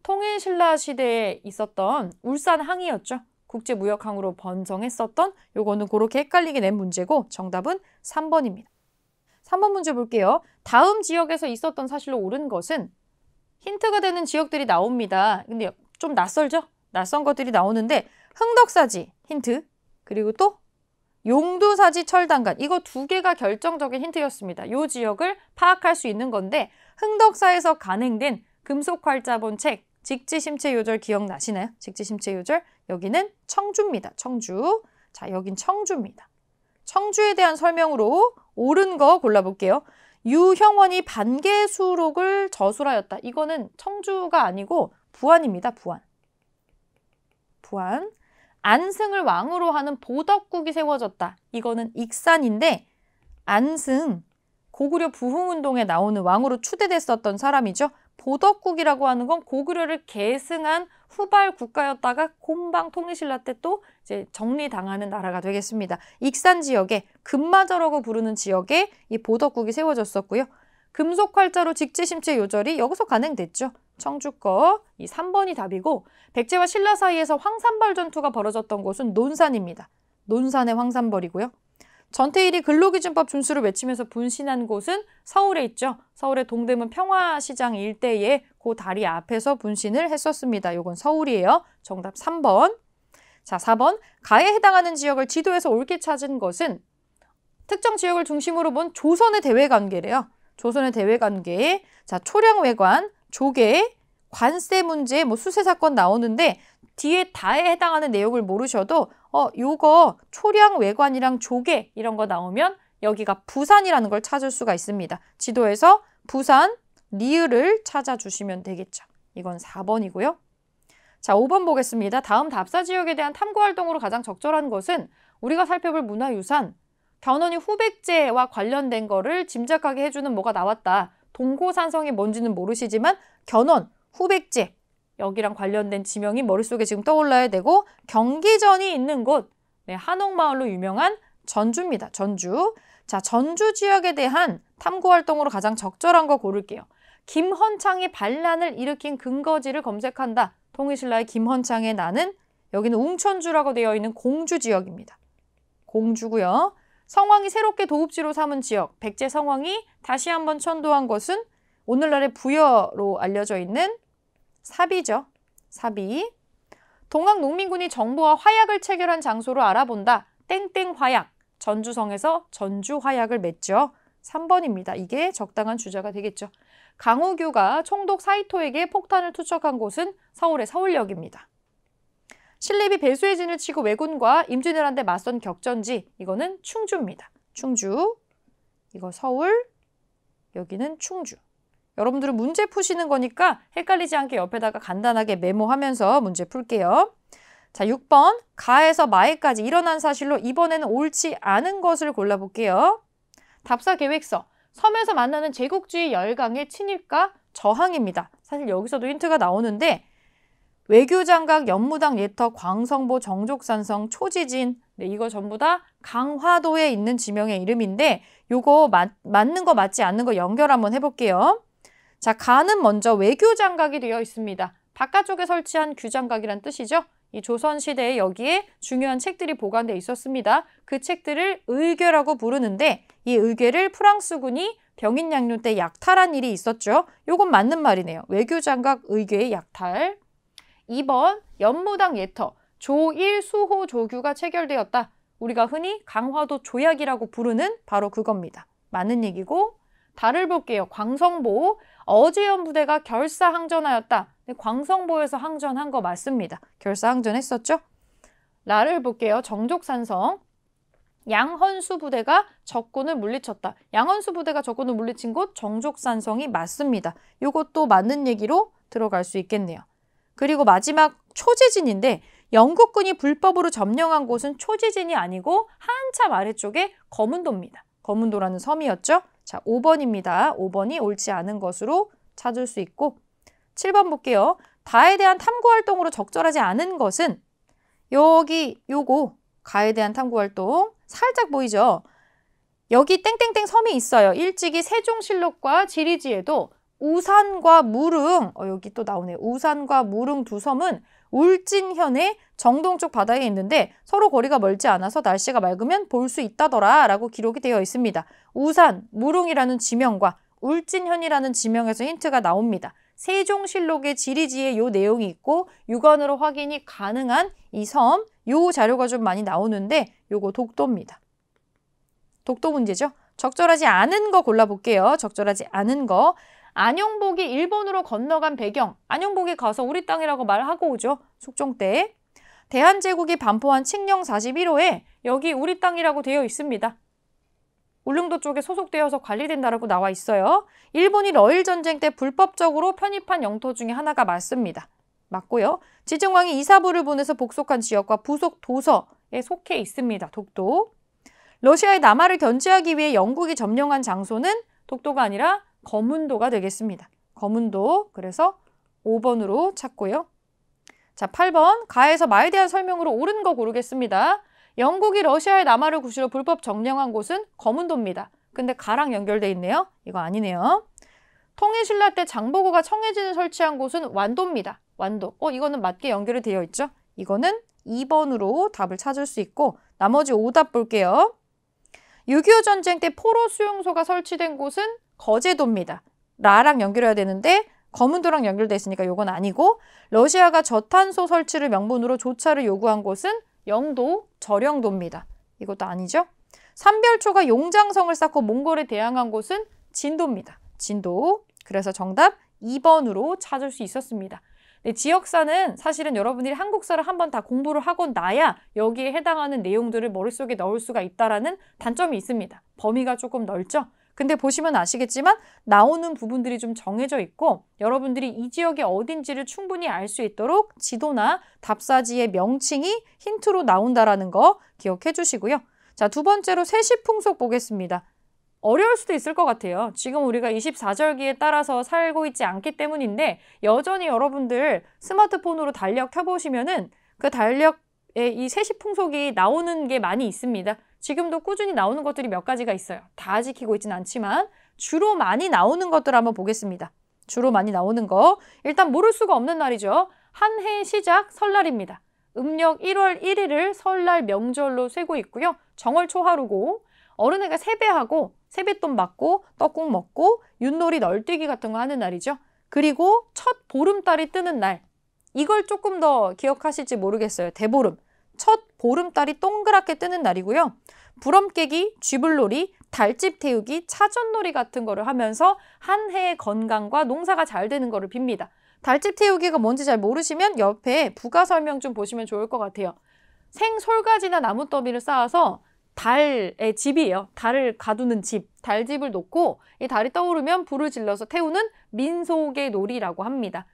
통일신라 시대에 있었던 울산항이었죠. 국제무역항으로 번성했었던 요거는 그렇게 헷갈리게 낸 문제고 정답은 3번입니다. 3번 문제 볼게요. 다음 지역에서 있었던 사실로 옳은 것은 힌트가 되는 지역들이 나옵니다. 근데 좀 낯설죠? 낯선 것들이 나오는데 흥덕사지 힌트 그리고 또 용두사지 철당간 이거 두 개가 결정적인 힌트였습니다. 요 지역을 파악할 수 있는 건데 흥덕사에서 간행된 금속활자본 책 직지심체 요절 기억나시나요? 직지심체 요절 여기는 청주입니다. 청주 자 여긴 청주입니다. 청주에 대한 설명으로 옳은 거 골라볼게요. 유형원이 반개수록을 저술하였다. 이거는 청주가 아니고 부안입니다. 부안. 부안. 안승을 왕으로 하는 보덕국이 세워졌다. 이거는 익산인데 안승 고구려 부흥운동에 나오는 왕으로 추대됐었던 사람이죠. 보덕국이라고 하는 건 고구려를 계승한 후발 국가였다가 곰방 통일신라 때 또 이제 정리당하는 나라가 되겠습니다. 익산 지역에 금마저라고 부르는 지역에 이 보덕국이 세워졌었고요. 금속활자로 직지심체 요절이 여기서 가능됐죠. 청주거 이 3번이 답이고 백제와 신라 사이에서 황산벌 전투가 벌어졌던 곳은 논산입니다. 논산의 황산벌이고요. 전태일이 근로기준법 준수를 외치면서 분신한 곳은 서울에 있죠. 서울의 동대문 평화시장 일대에그 다리 앞에서 분신을 했었습니다. 이건 서울이에요. 정답 3번. 자, 4번. 가에 해당하는 지역을 지도에서 옳게 찾은 것은 특정 지역을 중심으로 본 조선의 대외관계래요. 조선의 대외관계. 에 자, 초량외관, 조계, 관세 문제, 뭐 수세 사건 나오는데 뒤에 다에 해당하는 내용을 모르셔도 어 요거 초량 외관이랑 조개 이런 거 나오면 여기가 부산이라는 걸 찾을 수가 있습니다. 지도에서 부산, 리을을 찾아주시면 되겠죠. 이건 4번이고요. 자, 5번 보겠습니다. 다음 답사 지역에 대한 탐구 활동으로 가장 적절한 것은 우리가 살펴볼 문화유산, 견원이 후백제와 관련된 거를 짐작하게 해주는 뭐가 나왔다. 동고산성이 뭔지는 모르시지만 견원, 후백지 여기랑 관련된 지명이 머릿속에 지금 떠올라야 되고 경기전이 있는 곳 네, 한옥마을로 유명한 전주입니다. 전주. 자, 전주 지역에 대한 탐구 활동으로 가장 적절한 거 고를게요. 김헌창이 반란을 일으킨 근거지를 검색한다. 통일신라의 김헌창의 나는 여기는 웅천주라고 되어 있는 공주 지역입니다. 공주고요. 성왕이 새롭게 도읍지로 삼은 지역, 백제 성왕이 다시 한번 천도한 것은 오늘날의 부여로 알려져 있는 사비죠. 사비. 동학농민군이 정부와 화약을 체결한 장소를 알아본다. 땡땡 화약. 전주성에서 전주 화약을 맺죠. 3번입니다. 이게 적당한 주자가 되겠죠. 강우규가 총독 사이토에게 폭탄을 투척한 곳은 서울의 서울역입니다. 신립이 배수의 진을 치고 왜군과 임진왜란대 맞선 격전지 이거는 충주입니다. 충주 이거 서울 여기는 충주 여러분들은 문제 푸시는 거니까 헷갈리지 않게 옆에다가 간단하게 메모하면서 문제 풀게요. 자, 6번 가에서 마에까지 일어난 사실로 이번에는 옳지 않은 것을 골라볼게요. 답사 계획서 섬에서 만나는 제국주의 열강의 친일과 저항입니다. 사실 여기서도 힌트가 나오는데 외교장각, 연무당, 예터, 광성보, 정족산성, 초지진 네, 이거 전부 다 강화도에 있는 지명의 이름인데 요거 맞, 맞는 거 맞지 않는 거 연결 한번 해볼게요. 자, 가는 먼저 외교장각이 되어 있습니다. 바깥쪽에 설치한 규장각이란 뜻이죠. 이 조선시대에 여기에 중요한 책들이 보관돼 있었습니다. 그 책들을 의궤라고 부르는데 이 의궤를 프랑스군이 병인 양료 때 약탈한 일이 있었죠. 요건 맞는 말이네요. 외교장각 의궤의 약탈. 2번 연무당 예터 조일수호 조규가 체결되었다. 우리가 흔히 강화도 조약이라고 부르는 바로 그겁니다. 맞는 얘기고 달을 볼게요. 광성보 어지연 부대가 결사항전하였다. 네, 광성보에서 항전한 거 맞습니다. 결사항전했었죠? 라를 볼게요. 정족산성 양헌수 부대가 적군을 물리쳤다. 양헌수 부대가 적군을 물리친 곳 정족산성이 맞습니다. 이것도 맞는 얘기로 들어갈 수 있겠네요. 그리고 마지막 초지진인데 영국군이 불법으로 점령한 곳은 초지진이 아니고 한참 아래쪽에 거문도입니다. 거문도라는 섬이었죠. 자, 5번입니다. 5번이 옳지 않은 것으로 찾을 수 있고 7번 볼게요. 다에 대한 탐구 활동으로 적절하지 않은 것은 여기 요거 가에 대한 탐구 활동 살짝 보이죠? 여기 땡땡땡 섬이 있어요. 일찍이 세종실록과 지리지에도 우산과 무릉, 어, 여기 또 나오네요. 우산과 무릉 두 섬은 울진현의 정동 쪽 바다에 있는데 서로 거리가 멀지 않아서 날씨가 맑으면 볼 수 있다더라 라고 기록이 되어 있습니다. 우산, 무릉이라는 지명과 울진현이라는 지명에서 힌트가 나옵니다. 세종실록의 지리지에 요 내용이 있고 육안으로 확인이 가능한 이 섬, 요 자료가 좀 많이 나오는데 요거 독도입니다. 독도 문제죠. 적절하지 않은 거 골라볼게요. 적절하지 않은 거. 안용복이 일본으로 건너간 배경 안용복이 가서 우리 땅이라고 말하고 오죠. 숙종 때 대한제국이 반포한 칙령 41호에 여기 우리 땅이라고 되어 있습니다. 울릉도 쪽에 소속되어서 관리된다라고 나와 있어요. 일본이 러일 전쟁 때 불법적으로 편입한 영토 중에 하나가 맞습니다. 맞고요. 지증왕이 이사부를 보내서 복속한 지역과 부속 도서에 속해 있습니다. 독도. 러시아의 남하를 견제하기 위해 영국이 점령한 장소는 독도가 아니라 거문도가 되겠습니다. 거문도 그래서 5번으로 찾고요. 자 8번 가에서 마에 대한 설명으로 옳은 거 고르겠습니다. 영국이 러시아의 남하를 구시로 불법 정령한 곳은 거문도입니다. 근데 가랑 연결돼 있네요. 이거 아니네요. 통일신라 때 장보고가 청해진을 설치한 곳은 완도입니다. 완도. 어 이거는 맞게 연결이 되어 있죠. 이거는 2번으로 답을 찾을 수 있고 나머지 오답 볼게요. 6.25 전쟁 때 포로 수용소가 설치된 곳은 거제도입니다. 라랑 연결해야 되는데 거문도랑 연결돼 있으니까 이건 아니고 러시아가 저탄소 설치를 명분으로 조차를 요구한 곳은 영도, 절영도입니다 이것도 아니죠. 삼별초가 용장성을 쌓고 몽골에 대항한 곳은 진도입니다. 진도. 그래서 정답 2번으로 찾을 수 있었습니다. 네, 지역사는 사실은 여러분들이 한국사를 한번 다 공부를 하고 나야 여기에 해당하는 내용들을 머릿속에 넣을 수가 있다라는 단점이 있습니다. 범위가 조금 넓죠. 근데 보시면 아시겠지만 나오는 부분들이 좀 정해져 있고 여러분들이 이 지역이 어딘지를 충분히 알 수 있도록 지도나 답사지의 명칭이 힌트로 나온다라는 거 기억해 주시고요. 자, 두 번째로 세시 풍속 보겠습니다. 어려울 수도 있을 것 같아요. 지금 우리가 24절기에 따라서 살고 있지 않기 때문인데 여전히 여러분들 스마트폰으로 달력 켜보시면은 그 달력 예, 이 세시풍속이 나오는 게 많이 있습니다. 지금도 꾸준히 나오는 것들이 몇 가지가 있어요. 다 지키고 있진 않지만 주로 많이 나오는 것들 한번 보겠습니다. 주로 많이 나오는 거 일단 모를 수가 없는 날이죠. 한해의 시작 설날입니다. 음력 1월 1일을 설날 명절로 세고 있고요. 정월 초하루고 어른애가 세배하고 세뱃돈 받고 떡국 먹고 윷놀이 널뛰기 같은 거 하는 날이죠. 그리고 첫 보름달이 뜨는 날 이걸 조금 더 기억하실지 모르겠어요. 대보름. 첫 보름달이 동그랗게 뜨는 날이고요. 부럼 깨기, 쥐불놀이, 달집 태우기, 차전놀이 같은 거를 하면서 한 해의 건강과 농사가 잘 되는 거를 빕니다. 달집 태우기가 뭔지 잘 모르시면 옆에 부가 설명 좀 보시면 좋을 것 같아요. 생솔가지나 나무더미를 쌓아서 달의 집이에요. 달을 가두는 집, 달집을 놓고 이 달이 떠오르면 불을 질러서 태우는 민속의 놀이라고 합니다.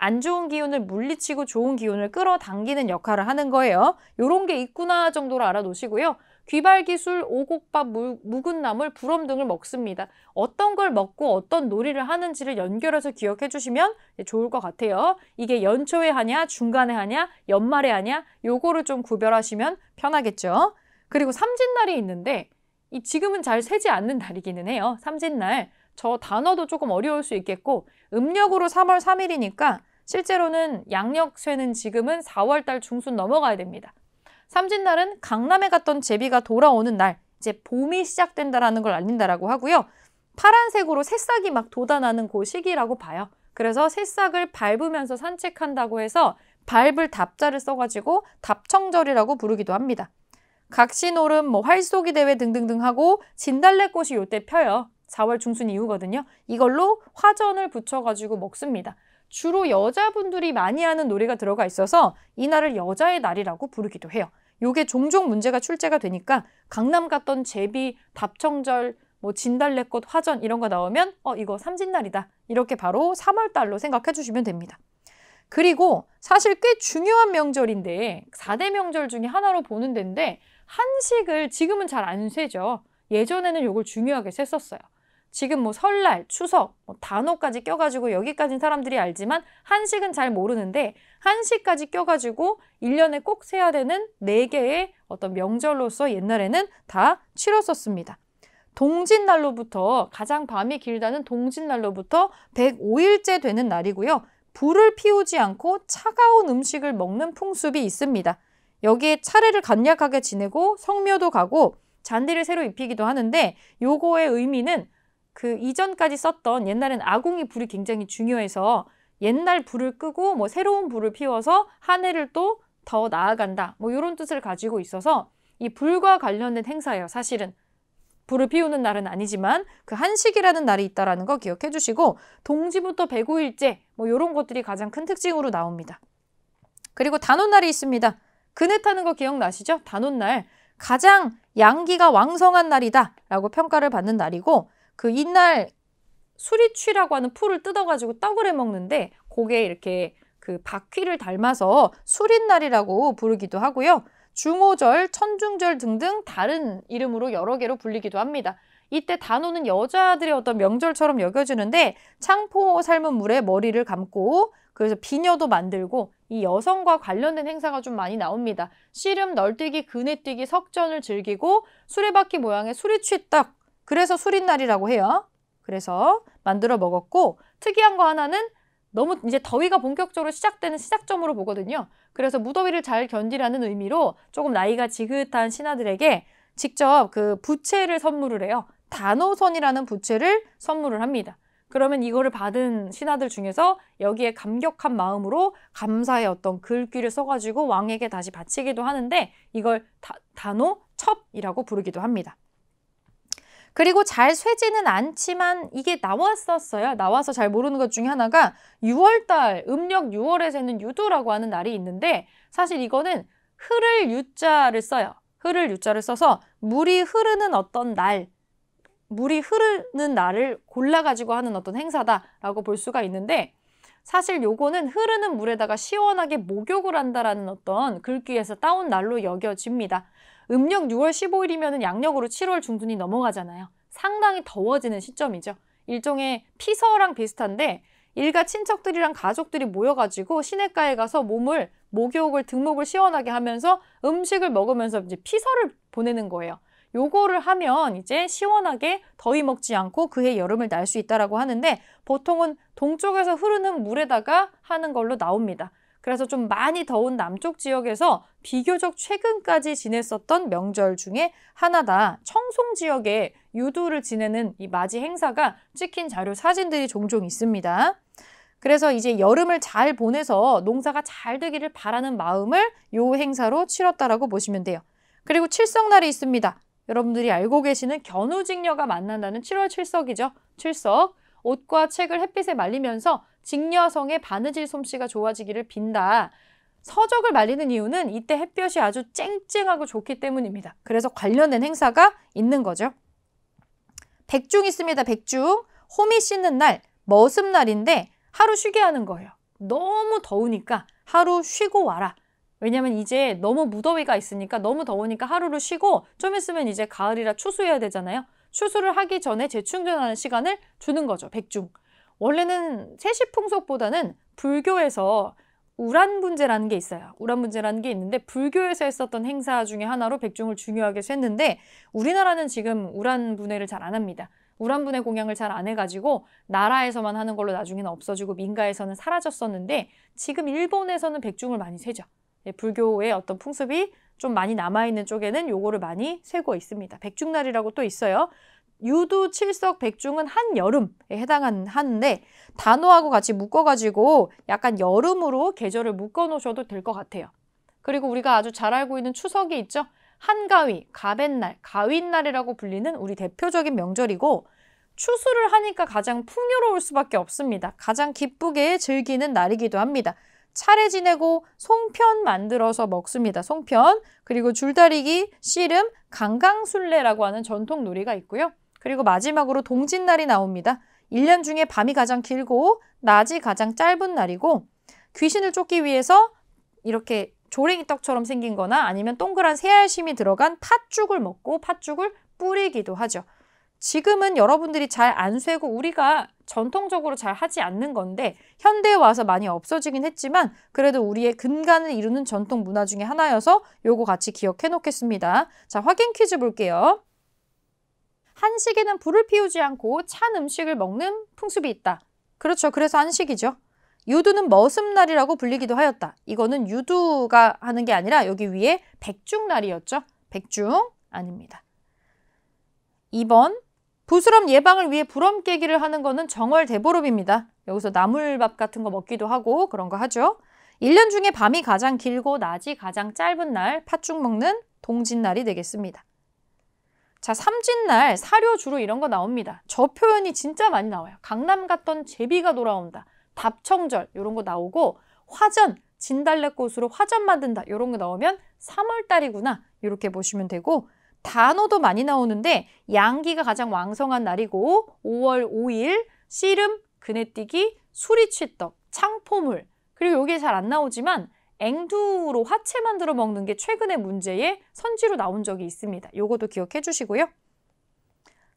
안 좋은 기운을 물리치고 좋은 기운을 끌어당기는 역할을 하는 거예요. 요런 게 있구나 정도로 알아놓으시고요. 귀발기술, 오곡밥, 묵은 나물, 부럼 등을 먹습니다. 어떤 걸 먹고 어떤 놀이를 하는지를 연결해서 기억해 주시면 좋을 것 같아요. 이게 연초에 하냐, 중간에 하냐, 연말에 하냐 요거를 좀 구별하시면 편하겠죠. 그리고 삼진날이 있는데 이 지금은 잘 세지 않는 날이기는 해요. 삼진날. 저 단어도 조금 어려울 수 있겠고 음력으로 3월 3일이니까 실제로는 양력쇠는 지금은 4월 달 중순 넘어가야 됩니다. 삼진날은 강남에 갔던 제비가 돌아오는 날, 이제 봄이 시작된다라는 걸 알린다라고 하고요. 파란색으로 새싹이 막 돋아나는 그 시기라고 봐요. 그래서 새싹을 밟으면서 산책한다고 해서 밟을 답자를 써가지고 답청절이라고 부르기도 합니다. 각시노름, 뭐 활쏘기 대회 등등등 하고 진달래꽃이 요때 펴요. 4월 중순 이후거든요. 이걸로 화전을 붙여가지고 먹습니다. 주로 여자분들이 많이 하는 노래가 들어가 있어서 이날을 여자의 날이라고 부르기도 해요. 요게 종종 문제가 출제가 되니까 강남 갔던 제비, 답청절, 뭐 진달래꽃, 화전 이런 거 나오면 어 이거 삼진날이다. 이렇게 바로 3월달로 생각해 주시면 됩니다. 그리고 사실 꽤 중요한 명절인데 4대 명절 중에 하나로 보는 데인데 한식을 지금은 잘 안 세죠. 예전에는 요걸 중요하게 셌었어요. 지금 뭐 설날, 추석, 뭐 단어까지 껴가지고 여기까지는 사람들이 알지만 한식은 잘 모르는데 한식까지 껴가지고 1년에꼭 세야 되는 4개의 어떤 명절로서 옛날에는 다 치렀었습니다. 동짓날로부터 가장 밤이 길다는 동짓날로부터 105일째 되는 날이고요. 불을 피우지 않고 차가운 음식을 먹는 풍습이 있습니다. 여기에 차례를 간략하게 지내고 성묘도 가고 잔디를 새로 입히기도 하는데 요거의 의미는 그 이전까지 썼던 옛날엔 아궁이 불이 굉장히 중요해서 옛날 불을 끄고 뭐 새로운 불을 피워서 한 해를 또 더 나아간다. 뭐 이런 뜻을 가지고 있어서 이 불과 관련된 행사예요. 사실은 불을 피우는 날은 아니지만 그 한식이라는 날이 있다라는 거 기억해 주시고 동지부터 배구일제뭐 이런 것들이 가장 큰 특징으로 나옵니다. 그리고 단오날이 있습니다. 그네 타는 거 기억나시죠? 단오날 가장 양기가 왕성한 날이다 라고 평가를 받는 날이고 그 이날 수리취라고 하는 풀을 뜯어가지고 떡을 해 먹는데 고게 이렇게 그 바퀴를 닮아서 수린날이라고 부르기도 하고요. 중오절, 천중절 등등 다른 이름으로 여러 개로 불리기도 합니다. 이때 단오는 여자들의 어떤 명절처럼 여겨지는데 창포 삶은 물에 머리를 감고 그래서 비녀도 만들고 이 여성과 관련된 행사가 좀 많이 나옵니다. 씨름, 널뛰기, 그네뛰기, 석전을 즐기고 수레바퀴 모양의 수리취떡 그래서 수린날이라고 해요. 그래서 만들어 먹었고 특이한 거 하나는 너무 이제 더위가 본격적으로 시작되는 시작점으로 보거든요. 그래서 무더위를 잘 견디라는 의미로 조금 나이가 지긋한 신하들에게 직접 그 부채를 선물을 해요. 단호선이라는 부채를 선물을 합니다. 그러면 이거를 받은 신하들 중에서 여기에 감격한 마음으로 감사의 어떤 글귀를 써가지고 왕에게 다시 바치기도 하는데 이걸 다, 단호 첩이라고 부르기도 합니다. 그리고 잘 쇠지는 않지만 이게 나왔었어요. 나와서 잘 모르는 것 중에 하나가 6월달, 음력 6월에 새는 유도라고 하는 날이 있는데 사실 이거는 흐를 유자를 써요. 흐를 유자를 써서 물이 흐르는 어떤 날, 물이 흐르는 날을 골라가지고 하는 어떤 행사다라고 볼 수가 있는데 사실 요거는 흐르는 물에다가 시원하게 목욕을 한다라는 어떤 글귀에서 따온 날로 여겨집니다. 음력 6월 15일이면 양력으로 7월 중순이 넘어가잖아요. 상당히 더워지는 시점이죠. 일종의 피서랑 비슷한데 일가 친척들이랑 가족들이 모여가지고 시내가에 가서 몸을 목욕을 등목을 시원하게 하면서 음식을 먹으면서 이제 피서를 보내는 거예요. 요거를 하면 이제 시원하게 더위 먹지 않고 그해 여름을 날 수 있다라고 하는데 보통은 동쪽에서 흐르는 물에다가 하는 걸로 나옵니다. 그래서 좀 많이 더운 남쪽 지역에서 비교적 최근까지 지냈었던 명절 중에 하나다. 청송 지역에 유두를 지내는 이 맞이 행사가 찍힌 자료 사진들이 종종 있습니다. 그래서 이제 여름을 잘 보내서 농사가 잘 되기를 바라는 마음을 요 행사로 치렀다라고 보시면 돼요. 그리고 칠석날이 있습니다. 여러분들이 알고 계시는 견우직녀가 만난다는 7월 칠석이죠. 칠석. 옷과 책을 햇빛에 말리면서 직녀성의 바느질 솜씨가 좋아지기를 빈다. 서적을 말리는 이유는 이때 햇볕이 아주 쨍쨍하고 좋기 때문입니다. 그래서 관련된 행사가 있는 거죠. 백중 있습니다. 백중. 호미 씻는 날, 머슴날인데 하루 쉬게 하는 거예요. 너무 더우니까 하루 쉬고 와라. 왜냐면 이제 너무 무더위가 있으니까 너무 더우니까 하루를 쉬고 좀 있으면 이제 가을이라 추수해야 되잖아요. 수술을 하기 전에 재충전하는 시간을 주는 거죠. 백중. 원래는 세시 풍속보다는 불교에서 우란 문제라는게 있어요. 우란 문제라는게 있는데 불교에서 했었던 행사 중에 하나로 백중을 중요하게 쐈는데 우리나라는 지금 우란 분해를 잘 안 합니다. 우란 분해 공양을 잘 안 해가지고 나라에서만 하는 걸로 나중에는 없어지고 민가에서는 사라졌었는데 지금 일본에서는 백중을 많이 세죠. 예, 불교의 어떤 풍습이 좀 많이 남아있는 쪽에는 요거를 많이 세고 있습니다. 백중날이라고 또 있어요. 유두, 칠석, 백중은 한여름에 해당하는데 단호하고 같이 묶어가지고 약간 여름으로 계절을 묶어놓으셔도 될 것 같아요. 그리고 우리가 아주 잘 알고 있는 추석이 있죠. 한가위, 가벳날 가윗날이라고 불리는 우리 대표적인 명절이고 추수를 하니까 가장 풍요로울 수밖에 없습니다. 가장 기쁘게 즐기는 날이기도 합니다. 차례 지내고 송편 만들어서 먹습니다. 송편. 그리고 줄다리기, 씨름, 강강술래라고 하는 전통 놀이가 있고요. 그리고 마지막으로 동짓날이 나옵니다. 1년 중에 밤이 가장 길고 낮이 가장 짧은 날이고 귀신을 쫓기 위해서 이렇게 조랭이 떡처럼 생긴 거나 아니면 동그란 새알심이 들어간 팥죽을 먹고 팥죽을 뿌리기도 하죠. 지금은 여러분들이 잘 안 쇠고 우리가 전통적으로 잘 하지 않는 건데 현대에 와서 많이 없어지긴 했지만 그래도 우리의 근간을 이루는 전통 문화 중에 하나여서 요거 같이 기억해 놓겠습니다. 자, 확인 퀴즈 볼게요. 한식에는 불을 피우지 않고 찬 음식을 먹는 풍습이 있다. 그렇죠. 그래서 한식이죠. 유두는 머슴날이라고 불리기도 하였다. 이거는 유두가 하는 게 아니라 여기 위에 백중날이었죠. 백중 아닙니다. 2번 부스럼 예방을 위해 부럼 깨기를 하는 거는 정월 대보름입니다. 여기서 나물밥 같은 거 먹기도 하고 그런 거 하죠. 1년 중에 밤이 가장 길고 낮이 가장 짧은 날 팥죽 먹는 동짓날이 되겠습니다. 자, 삼진날 사료 주로 이런 거 나옵니다. 저 표현이 진짜 많이 나와요. 강남 갔던 제비가 돌아온다. 답청절 이런 거 나오고 화전 진달래꽃으로 화전 만든다 이런 거 나오면 3월달이구나 이렇게 보시면 되고 단어도 많이 나오는데 양기가 가장 왕성한 날이고 5월 5일 씨름, 그네뛰기, 수리취떡, 창포물 그리고 요게 잘 안 나오지만 앵두로 화채 만들어 먹는 게 최근의 문제에 선지로 나온 적이 있습니다. 요것도 기억해 주시고요.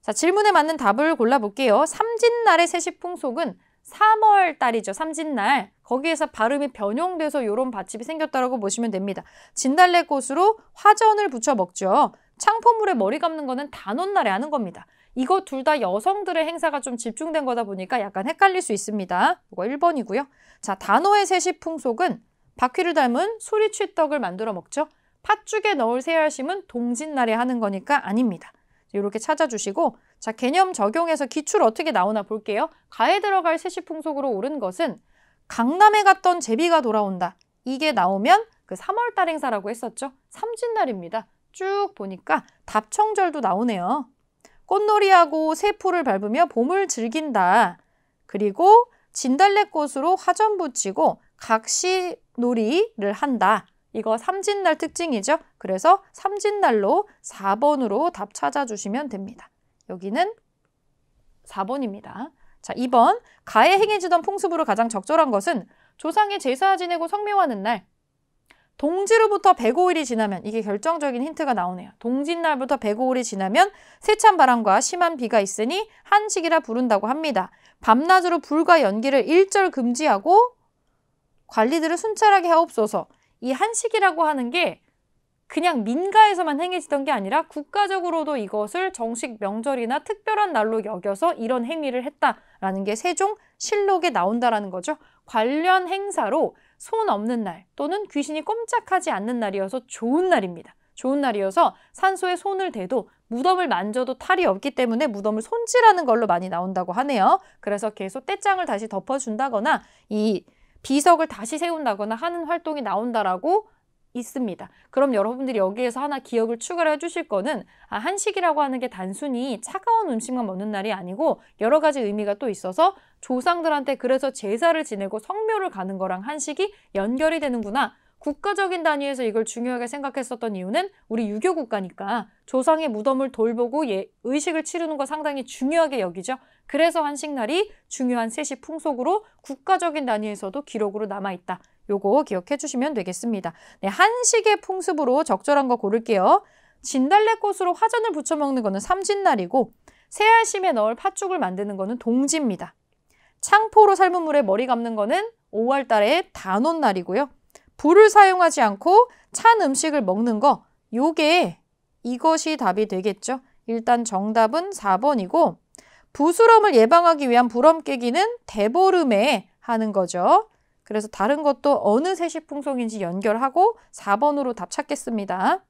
자 질문에 맞는 답을 골라볼게요. 삼진날의 세시풍속은 3월 달이죠. 삼진날. 거기에서 발음이 변형돼서 요런 받침이 생겼다고 보시면 됩니다. 진달래 꽃으로 화전을 붙여 먹죠. 창포물에 머리 감는 거는 단오날에 하는 겁니다. 이거 둘 다 여성들의 행사가 좀 집중된 거다 보니까 약간 헷갈릴 수 있습니다. 이거 1번이고요. 자, 단어의 세시 풍속은 바퀴를 닮은 소리취떡을 만들어 먹죠. 팥죽에 넣을 새알심은 동짓날에 하는 거니까 아닙니다. 이렇게 찾아주시고 자 개념 적용해서 기출 어떻게 나오나 볼게요. 가에 들어갈 세시풍속으로 오른 것은 강남에 갔던 제비가 돌아온다. 이게 나오면 그 3월달 행사라고 했었죠. 삼진날입니다. 쭉 보니까 답청절도 나오네요. 꽃놀이하고 새풀을 밟으며 봄을 즐긴다. 그리고 진달래꽃으로 화전 붙이고 각시놀이를 한다. 이거 삼진날 특징이죠. 그래서 삼진날로 4번으로 답 찾아주시면 됩니다. 여기는 4번입니다. 자, 2번 가에 행해지던 풍습으로 가장 적절한 것은 조상의 제사 지내고 성묘하는 날 동지로부터 105일이 지나면 이게 결정적인 힌트가 나오네요. 동짓날부터 105일이 지나면 세찬 바람과 심한 비가 있으니 한식이라 부른다고 합니다. 밤낮으로 불과 연기를 일절 금지하고 관리들을 순찰하게 하옵소서. 이 한식이라고 하는 게 그냥 민가에서만 행해지던 게 아니라 국가적으로도 이것을 정식 명절이나 특별한 날로 여겨서 이런 행위를 했다라는 게 세종 실록에 나온다라는 거죠. 관련 행사로 손 없는 날 또는 귀신이 꼼짝하지 않는 날이어서 좋은 날입니다. 좋은 날이어서 산소에 손을 대도 무덤을 만져도 탈이 없기 때문에 무덤을 손질하는 걸로 많이 나온다고 하네요. 그래서 계속 떼장을 다시 덮어준다거나 이 비석을 다시 세운다거나 하는 활동이 나온다라고 있습니다. 그럼 여러분들이 여기에서 하나 기억을 추가를 해주실 거는 아, 한식이라고 하는 게 단순히 차가운 음식만 먹는 날이 아니고 여러 가지 의미가 또 있어서 조상들한테 그래서 제사를 지내고 성묘를 가는 거랑 한식이 연결이 되는구나. 국가적인 단위에서 이걸 중요하게 생각했었던 이유는 우리 유교 국가니까 조상의 무덤을 돌보고 예, 의식을 치르는 거 상당히 중요하게 여기죠. 그래서 한식날이 중요한 세시 풍속으로 국가적인 단위에서도 기록으로 남아있다. 요거 기억해 주시면 되겠습니다. 네, 한식의 풍습으로 적절한 거 고를게요. 진달래꽃으로 화전을 붙여 먹는 거는 삼진날이고 새알심에 넣을 팥죽을 만드는 거는 동지입니다. 창포로 삶은 물에 머리 감는 거는 5월달의 단원날이고요 불을 사용하지 않고 찬 음식을 먹는 거 요게 이것이 답이 되겠죠. 일단 정답은 4번이고 부스럼을 예방하기 위한 부럼 깨기는 대보름에 하는 거죠. 그래서 다른 것도 어느 세시 풍속인지 연결하고 4번으로 답 찾겠습니다.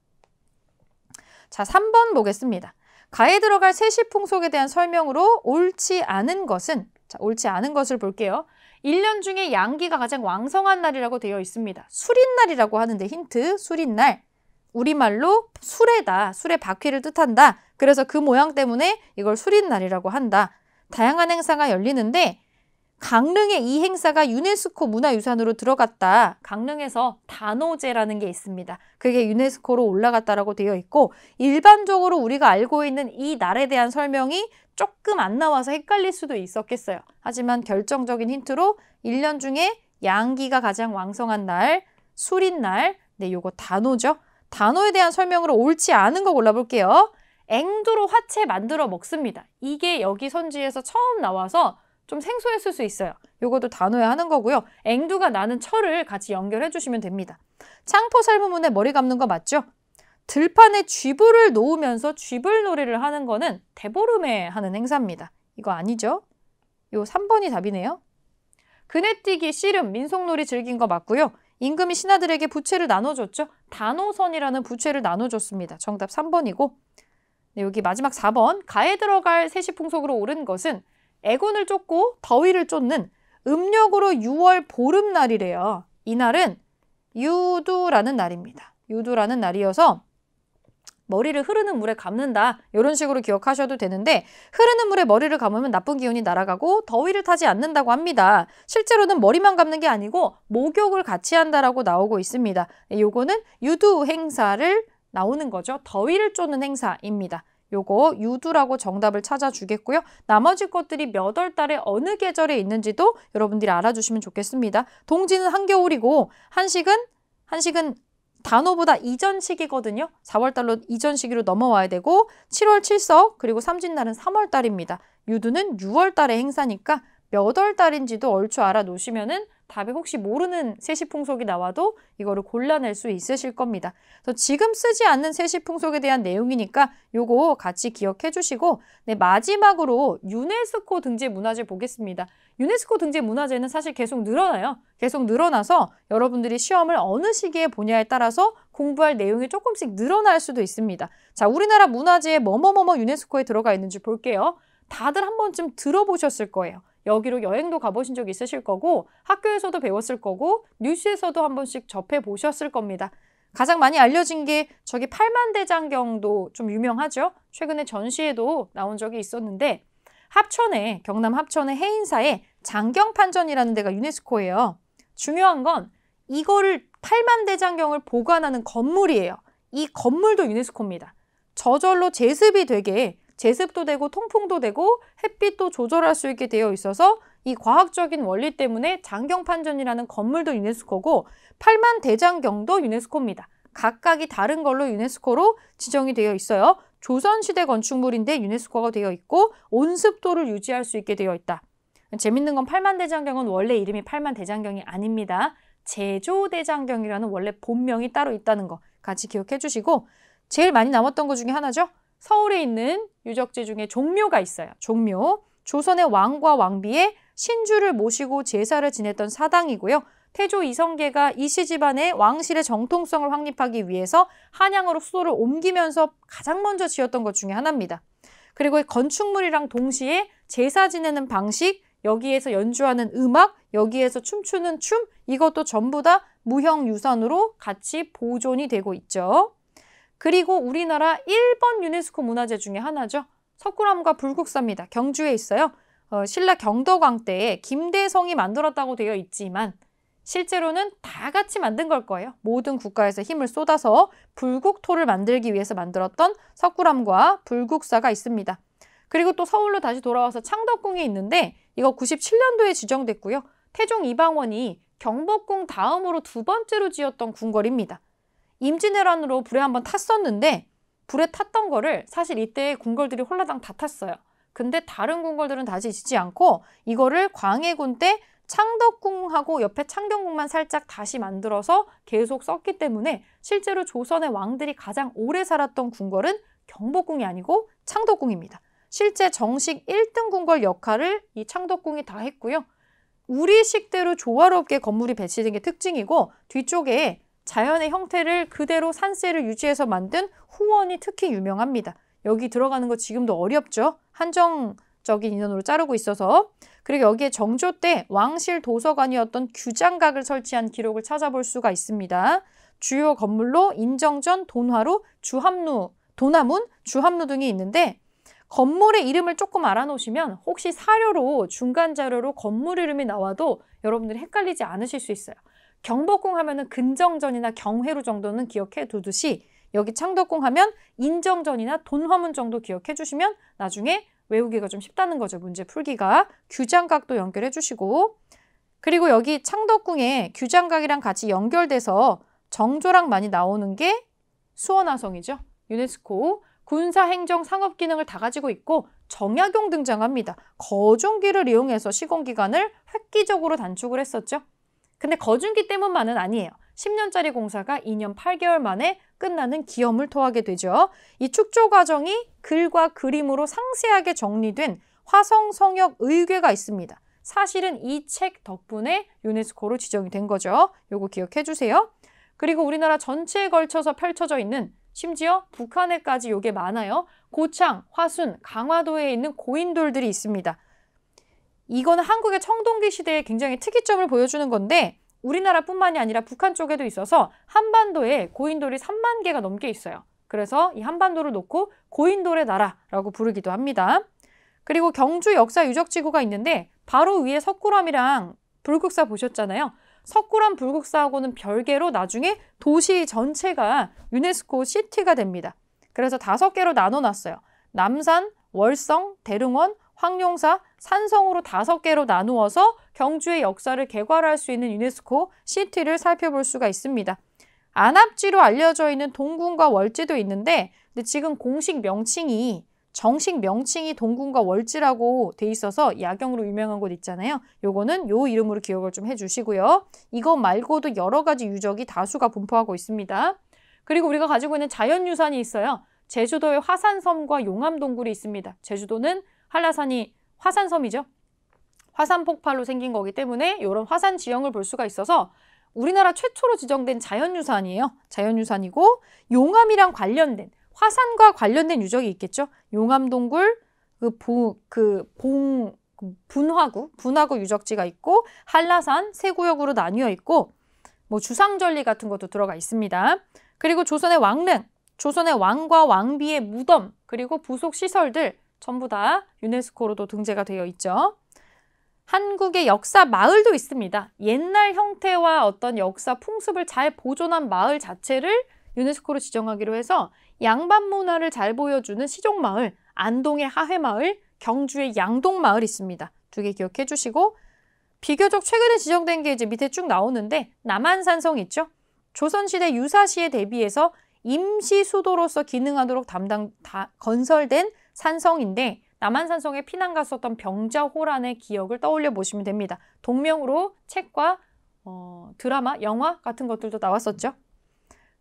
자, 3번 보겠습니다. 가에 들어갈 세시 풍속에 대한 설명으로 옳지 않은 것은 자, 옳지 않은 것을 볼게요. 1년 중에 양기가 가장 왕성한 날이라고 되어 있습니다. 술인 날이라고 하는데 힌트 술인 날 우리말로 술에다술레 바퀴를 뜻한다. 그래서 그 모양 때문에 이걸 술인 날이라고 한다. 다양한 행사가 열리는데 강릉의 이 행사가 유네스코 문화유산으로 들어갔다. 강릉에서 단오제라는 게 있습니다. 그게 유네스코로 올라갔다라고 되어 있고 일반적으로 우리가 알고 있는 이 날에 대한 설명이 조금 안 나와서 헷갈릴 수도 있었겠어요. 하지만 결정적인 힌트로 1년 중에 양기가 가장 왕성한 날, 술인 날, 네, 요거 단오죠. 단오에 대한 설명으로 옳지 않은 거 골라볼게요. 앵두로 화채 만들어 먹습니다. 이게 여기 선지에서 처음 나와서 좀 생소했을 수 있어요. 요것도 단호해 하는 거고요. 앵두가 나는 철을 같이 연결해 주시면 됩니다. 창포 살무문에 머리 감는 거 맞죠? 들판에 쥐불을 놓으면서 쥐불 놀이를 하는 거는 대보름에 하는 행사입니다. 이거 아니죠? 요 3번이 답이네요. 그네뛰기, 씨름, 민속놀이 즐긴 거 맞고요. 임금이 신하들에게 부채를 나눠줬죠. 단호선이라는 부채를 나눠줬습니다. 정답 3번이고 네, 여기 마지막 4번 가에 들어갈 세시풍속으로 오른 것은 애군을 쫓고 더위를 쫓는 음력으로 6월 보름날이래요. 이날은 유두라는 날입니다. 유두라는 날이어서 머리를 흐르는 물에 감는다 이런 식으로 기억하셔도 되는데 흐르는 물에 머리를 감으면 나쁜 기운이 날아가고 더위를 타지 않는다고 합니다. 실제로는 머리만 감는 게 아니고 목욕을 같이 한다라고 나오고 있습니다. 요거는 유두 행사를 나오는 거죠. 더위를 쫓는 행사입니다. 요거 유두라고 정답을 찾아주겠고요. 나머지 것들이 몇 월 달에 어느 계절에 있는지도 여러분들이 알아주시면 좋겠습니다. 동지는 한겨울이고 한식은 한식은 단오보다 이전 시기거든요. 4월 달로 이전 시기로 넘어와야 되고 7월 7석 그리고 삼진날은 3월 달입니다. 유두는 6월 달에 행사니까 몇 월 달인지도 얼추 알아놓으시면은 답에 혹시 모르는 세시풍속이 나와도 이거를 골라낼 수 있으실 겁니다. 그래서 지금 쓰지 않는 세시풍속에 대한 내용이니까 요거 같이 기억해 주시고 네, 마지막으로 유네스코 등재 문화재 보겠습니다. 유네스코 등재 문화재는 사실 계속 늘어나요. 계속 늘어나서 여러분들이 시험을 어느 시기에 보냐에 따라서 공부할 내용이 조금씩 늘어날 수도 있습니다. 자, 우리나라 문화재에 뭐뭐뭐뭐 유네스코에 들어가 있는지 볼게요. 다들 한 번쯤 들어보셨을 거예요. 여기로 여행도 가보신 적 있으실 거고 학교에서도 배웠을 거고 뉴스에서도 한 번씩 접해보셨을 겁니다. 가장 많이 알려진 게 저기 팔만대장경도 좀 유명하죠. 최근에 전시에도 나온 적이 있었는데 합천에 경남 합천의 해인사에 장경판전이라는 데가 유네스코예요. 중요한 건 이거를 팔만대장경을 보관하는 건물이에요. 이 건물도 유네스코입니다. 저절로 제습이 되게 제습도 되고 통풍도 되고 햇빛도 조절할 수 있게 되어 있어서 이 과학적인 원리 때문에 장경판전이라는 건물도 유네스코고 8만 대장경도 유네스코입니다. 각각이 다른 걸로 유네스코로 지정이 되어 있어요. 조선시대 건축물인데 유네스코가 되어 있고 온습도를 유지할 수 있게 되어 있다. 재밌는 건 팔만대장경은 원래 이름이 팔만대장경이 아닙니다. 제조대장경이라는 원래 본명이 따로 있다는 거 같이 기억해 주시고 제일 많이 남았던 것 중에 하나죠. 서울에 있는 유적지 중에 종묘가 있어요. 종묘. 조선의 왕과 왕비의 신주를 모시고 제사를 지냈던 사당이고요. 태조 이성계가 이씨 집안의 왕실의 정통성을 확립하기 위해서 한양으로 수도를 옮기면서 가장 먼저 지었던 것 중에 하나입니다. 그리고 건축물이랑 동시에 제사 지내는 방식, 여기에서 연주하는 음악, 여기에서 춤추는 춤, 이것도 전부 다 무형 유산으로 같이 보존이 되고 있죠. 그리고 우리나라 1번 유네스코 문화재 중에 하나죠. 석굴암과 불국사입니다. 경주에 있어요. 어, 신라 경덕왕 때에 김대성이 만들었다고 되어 있지만 실제로는 다 같이 만든 걸 거예요. 모든 국가에서 힘을 쏟아서 불국토를 만들기 위해서 만들었던 석굴암과 불국사가 있습니다. 그리고 또 서울로 다시 돌아와서 창덕궁이 있는데 이거 97년도에 지정됐고요. 태종 이방원이 경복궁 다음으로 두 번째로 지었던 궁궐입니다. 임진왜란으로 불에 한번 탔었는데 불에 탔던 거를 사실 이때 궁궐들이 홀라당 다 탔어요. 근데 다른 궁궐들은 다시 지지 않고 이거를 광해군 때 창덕궁하고 옆에 창경궁만 살짝 다시 만들어서 계속 썼기 때문에 실제로 조선의 왕들이 가장 오래 살았던 궁궐은 경복궁이 아니고 창덕궁입니다. 실제 정식 1등 궁궐 역할을 이 창덕궁이 다 했고요. 우리식대로 조화롭게 건물이 배치된 게 특징이고 뒤쪽에 자연의 형태를 그대로 산세를 유지해서 만든 후원이 특히 유명합니다. 여기 들어가는 거 지금도 어렵죠. 한정적인 인원으로 자르고 있어서. 그리고 여기에 정조 때 왕실 도서관이었던 규장각을 설치한 기록을 찾아볼 수가 있습니다. 주요 건물로 인정전, 돈화루, 주함루, 도나문, 주함루 등이 있는데 건물의 이름을 조금 알아놓으시면 혹시 사료로 중간 자료로 건물 이름이 나와도 여러분들이 헷갈리지 않으실 수 있어요. 경복궁 하면은 근정전이나 경회루 정도는 기억해 두듯이 여기 창덕궁 하면 인정전이나 돈화문 정도 기억해 주시면 나중에 외우기가 좀 쉽다는 거죠. 문제 풀기가. 규장각도 연결해 주시고 그리고 여기 창덕궁에 규장각이랑 같이 연결돼서 정조랑 많이 나오는 게 수원화성이죠. 유네스코 군사 행정 상업 기능을 다 가지고 있고 정약용 등장합니다. 거중기를 이용해서 시공 기간을 획기적으로 단축을 했었죠. 근데 거중기 때문만은 아니에요. 10년짜리 공사가 2년 8개월 만에 끝나는 기염을 토하게 되죠. 이 축조 과정이 글과 그림으로 상세하게 정리된 화성성역 의궤가 있습니다. 사실은 이 책 덕분에 유네스코로 지정이 된 거죠. 요거 기억해 주세요. 그리고 우리나라 전체에 걸쳐서 펼쳐져 있는 심지어 북한에까지 요게 많아요. 고창, 화순, 강화도에 있는 고인돌들이 있습니다. 이건 한국의 청동기 시대에 굉장히 특이점을 보여주는 건데 우리나라뿐만이 아니라 북한 쪽에도 있어서 한반도에 고인돌이 3만 개가 넘게 있어요. 그래서 이 한반도를 놓고 고인돌의 나라라고 부르기도 합니다. 그리고 경주 역사 유적지구가 있는데 바로 위에 석굴암이랑 불국사 보셨잖아요. 석굴암 불국사하고는 별개로 나중에 도시 전체가 유네스코 시티가 됩니다. 그래서 다섯 개로 나눠놨어요. 남산, 월성, 대릉원, 황룡사, 산성으로 다섯 개로 나누어서 경주의 역사를 개괄할 수 있는 유네스코 시티를 살펴볼 수가 있습니다. 안압지로 알려져 있는 동궁과 월지도 있는데 근데 지금 공식 명칭이 정식 명칭이 동궁과 월지라고 돼 있어서 야경으로 유명한 곳 있잖아요. 요거는 요 이름으로 기억을 좀 해주시고요. 이거 말고도 여러 가지 유적이 다수가 분포하고 있습니다. 그리고 우리가 가지고 있는 자연유산이 있어요. 제주도의 화산섬과 용암동굴이 있습니다. 제주도는 한라산이 화산섬이죠. 화산 폭발로 생긴 거기 때문에 이런 화산 지형을 볼 수가 있어서 우리나라 최초로 지정된 자연유산이에요. 자연유산이고 용암이랑 관련된 화산과 관련된 유적이 있겠죠. 용암동굴 그봉 그 봉, 그 분화구 분화구 유적지가 있고 한라산 세 구역으로 나뉘어 있고 뭐 주상절리 같은 것도 들어가 있습니다. 그리고 조선의 왕릉, 조선의 왕과 왕비의 무덤, 그리고 부속 시설들, 전부 다 유네스코로도 등재가 되어 있죠. 한국의 역사 마을도 있습니다. 옛날 형태와 어떤 역사 풍습을 잘 보존한 마을 자체를 유네스코로 지정하기로 해서 양반 문화를 잘 보여주는 시종마을, 안동의 하회마을, 경주의 양동마을 있습니다. 두 개 기억해 주시고 비교적 최근에 지정된 게 이제 밑에 쭉 나오는데 남한산성 있죠? 조선시대 유사시에 대비해서 임시 수도로서 기능하도록 담당, 건설된 산성인데 남한산성에 피난 갔었던 병자호란의 기억을 떠올려 보시면 됩니다. 동명으로 책과 어, 드라마, 영화 같은 것들도 나왔었죠.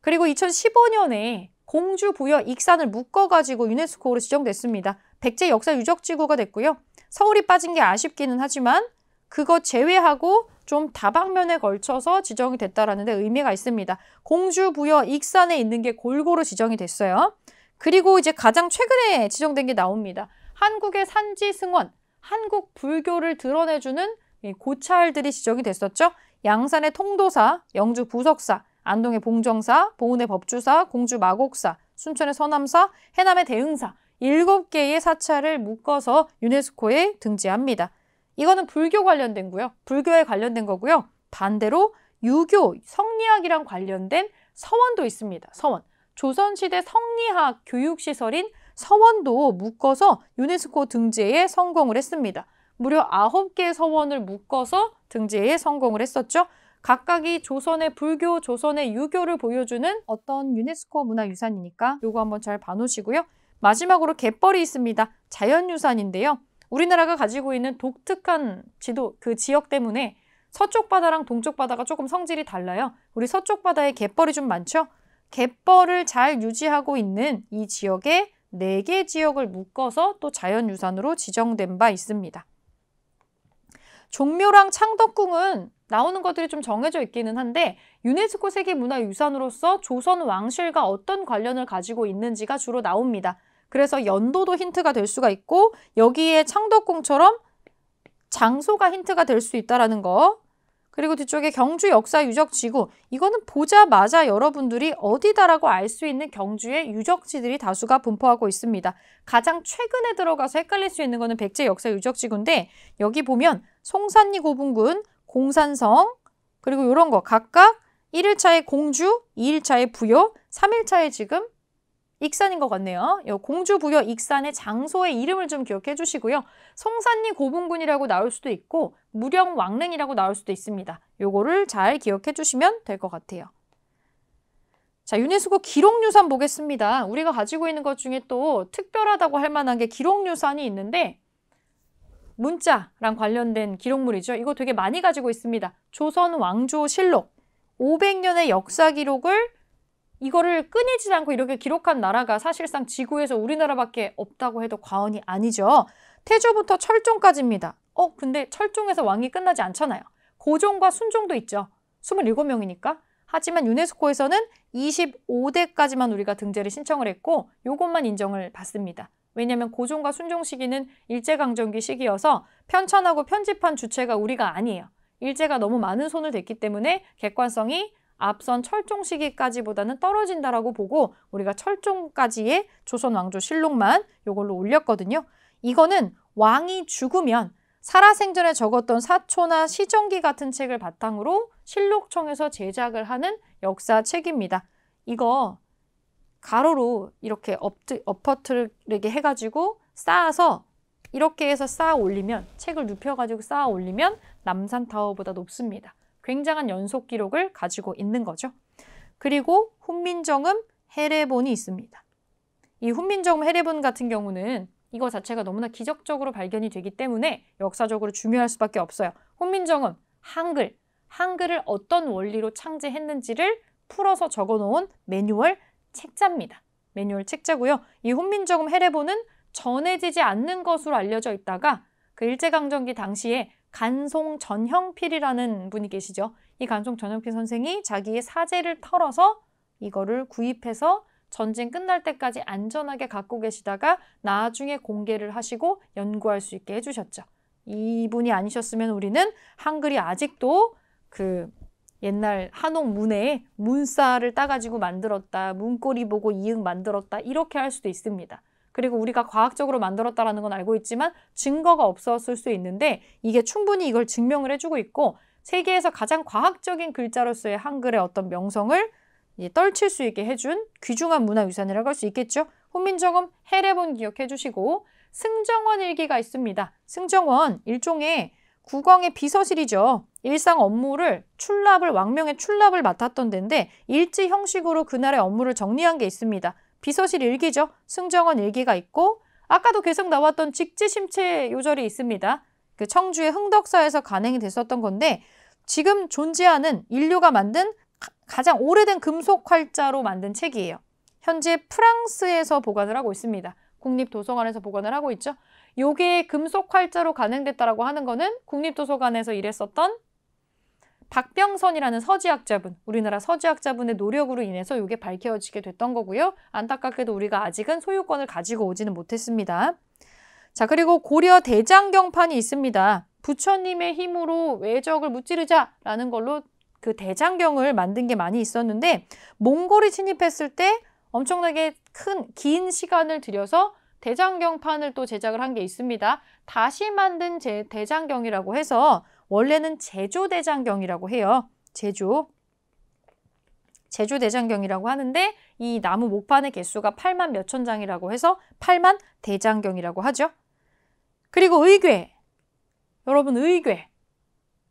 그리고 2015년에 공주 부여 익산을 묶어가지고 유네스코로 지정됐습니다. 백제 역사 유적지구가 됐고요. 서울이 빠진 게 아쉽기는 하지만 그거 제외하고 좀 다방면에 걸쳐서 지정이 됐다라는 데 의미가 있습니다. 공주 부여 익산에 있는 게 골고루 지정이 됐어요. 그리고 이제 가장 최근에 지정된 게 나옵니다. 한국의 산지 승원, 한국 불교를 드러내주는 고찰들이 지적이 됐었죠. 양산의 통도사, 영주 부석사, 안동의 봉정사, 보은의 법주사, 공주 마곡사, 순천의 서남사, 해남의 대흥사 일곱 개의 사찰을 묶어서 유네스코에 등재합니다. 이거는 불교 관련된 거요. 불교에 관련된 거고요. 반대로 유교, 성리학이랑 관련된 서원도 있습니다. 서원. 조선시대 성리학 교육시설인 서원도 묶어서 유네스코 등재에 성공을 했습니다. 무려 9 개의 서원을 묶어서 등재에 성공을 했었죠. 각각이 조선의 불교, 조선의 유교를 보여주는 어떤 유네스코 문화유산이니까 요거 한번 잘 봐놓으시고요. 마지막으로 갯벌이 있습니다. 자연유산인데요. 우리나라가 가지고 있는 독특한 지도, 그 지역 때문에 서쪽 바다랑 동쪽 바다가 조금 성질이 달라요. 우리 서쪽 바다에 갯벌이 좀 많죠? 갯벌을 잘 유지하고 있는 이 지역에 네개 지역을 묶어서 또 자연유산으로 지정된 바 있습니다. 종묘랑 창덕궁은 나오는 것들이 좀 정해져 있기는 한데 유네스코 세계문화유산으로서 조선 왕실과 어떤 관련을 가지고 있는지가 주로 나옵니다. 그래서 연도도 힌트가 될 수가 있고 여기에 창덕궁처럼 장소가 힌트가 될 수 있다라는 거 그리고 뒤쪽에 경주 역사 유적 지구 이거는 보자마자 여러분들이 어디다라고 알 수 있는 경주의 유적지들이 다수가 분포하고 있습니다. 가장 최근에 들어가서 헷갈릴 수 있는 거는 백제 역사 유적 지구인데 여기 보면 송산리 고분군, 공산성 그리고 이런 거 각각 1일차의 공주, 2일차의 부여, 3일차의 지금 익산인 것 같네요. 공주부여 익산의 장소의 이름을 좀 기억해 주시고요. 성산리 고분군이라고 나올 수도 있고 무령 왕릉이라고 나올 수도 있습니다. 요거를 잘 기억해 주시면 될 것 같아요. 자, 유네스코 기록유산 보겠습니다. 우리가 가지고 있는 것 중에 또 특별하다고 할 만한 게 기록유산이 있는데 문자랑 관련된 기록물이죠. 이거 되게 많이 가지고 있습니다. 조선 왕조 실록 500년의 역사 기록을 이거를 끊이지 않고 이렇게 기록한 나라가 사실상 지구에서 우리나라밖에 없다고 해도 과언이 아니죠. 태조부터 철종까지입니다. 어, 근데 철종에서 왕이 끝나지 않잖아요. 고종과 순종도 있죠. 27명이니까. 하지만 유네스코에서는 25대까지만 우리가 등재를 신청을 했고 이것만 인정을 받습니다. 왜냐하면 고종과 순종 시기는 일제강점기 시기여서 편찬하고 편집한 주체가 우리가 아니에요. 일제가 너무 많은 손을 댔기 때문에 객관성이 앞선 철종 시기까지보다는 떨어진다라고 보고 우리가 철종까지의 조선 왕조 실록만 이걸로 올렸거든요. 이거는 왕이 죽으면 살아생전에 적었던 사초나 시정기 같은 책을 바탕으로 실록청에서 제작을 하는 역사책입니다. 이거 가로로 이렇게 엎어트르게 해가지고 쌓아서 이렇게 해서 쌓아 올리면 책을 눕혀가지고 쌓아 올리면 남산타워보다 높습니다. 굉장한 연속 기록을 가지고 있는 거죠. 그리고 훈민정음 해례본이 있습니다. 이 훈민정음 해례본 같은 경우는 이거 자체가 너무나 기적적으로 발견이 되기 때문에 역사적으로 중요할 수밖에 없어요. 훈민정음, 한글, 한글을 어떤 원리로 창제했는지를 풀어서 적어놓은 매뉴얼 책자입니다. 매뉴얼 책자고요. 이 훈민정음 해례본은 전해지지 않는 것으로 알려져 있다가 그 일제강점기 당시에 간송 전형필이라는 분이 계시죠. 이 간송 전형필 선생이 자기의 사제를 털어서 이거를 구입해서 전쟁 끝날 때까지 안전하게 갖고 계시다가 나중에 공개를 하시고 연구할 수 있게 해주셨죠. 이분이 아니셨으면 우리는 한글이 아직도 그 옛날 한옥 문에 문사를 따가지고 만들었다, 문고리 보고 이응 만들었다 이렇게 할 수도 있습니다. 그리고 우리가 과학적으로 만들었다라는 건 알고 있지만 증거가 없었을 수 있는데 이게 충분히 이걸 증명을 해주고 있고 세계에서 가장 과학적인 글자로서의 한글의 어떤 명성을 떨칠 수 있게 해준 귀중한 문화유산이라고 할 수 있겠죠. 훈민정음 해례본 기억해 주시고 승정원 일기가 있습니다. 승정원 일종의 국왕의 비서실이죠. 일상 업무를 출납을 왕명의 출납을 맡았던 데인데 일지 형식으로 그날의 업무를 정리한 게 있습니다. 비서실 일기죠. 승정원 일기가 있고 아까도 계속 나왔던 직지심체 요절이 있습니다. 그 청주의 흥덕사에서 간행이 됐었던 건데 지금 존재하는 인류가 만든 가장 오래된 금속 활자로 만든 책이에요. 현재 프랑스에서 보관을 하고 있습니다. 국립도서관에서 보관을 하고 있죠. 요게 금속 활자로 간행됐다라고 하는 거는 국립도서관에서 일했었던 박병선이라는 서지학자분, 우리나라 서지학자분의 노력으로 인해서 이게 밝혀지게 됐던 거고요. 안타깝게도 우리가 아직은 소유권을 가지고 오지는 못했습니다. 자, 그리고 고려 대장경판이 있습니다. 부처님의 힘으로 외적을 무찌르자라는 걸로 그 대장경을 만든 게 많이 있었는데 몽골이 침입했을 때 엄청나게 큰 긴 시간을 들여서 대장경판을 또 제작을 한 게 있습니다. 다시 만든 제 대장경이라고 해서 원래는 제조대장경이라고 해요. 제조. 제조대장경이라고 하는데 이 나무 목판의 개수가 8만 몇천 장이라고 해서 8만 대장경이라고 하죠. 그리고 의궤. 여러분 의궤.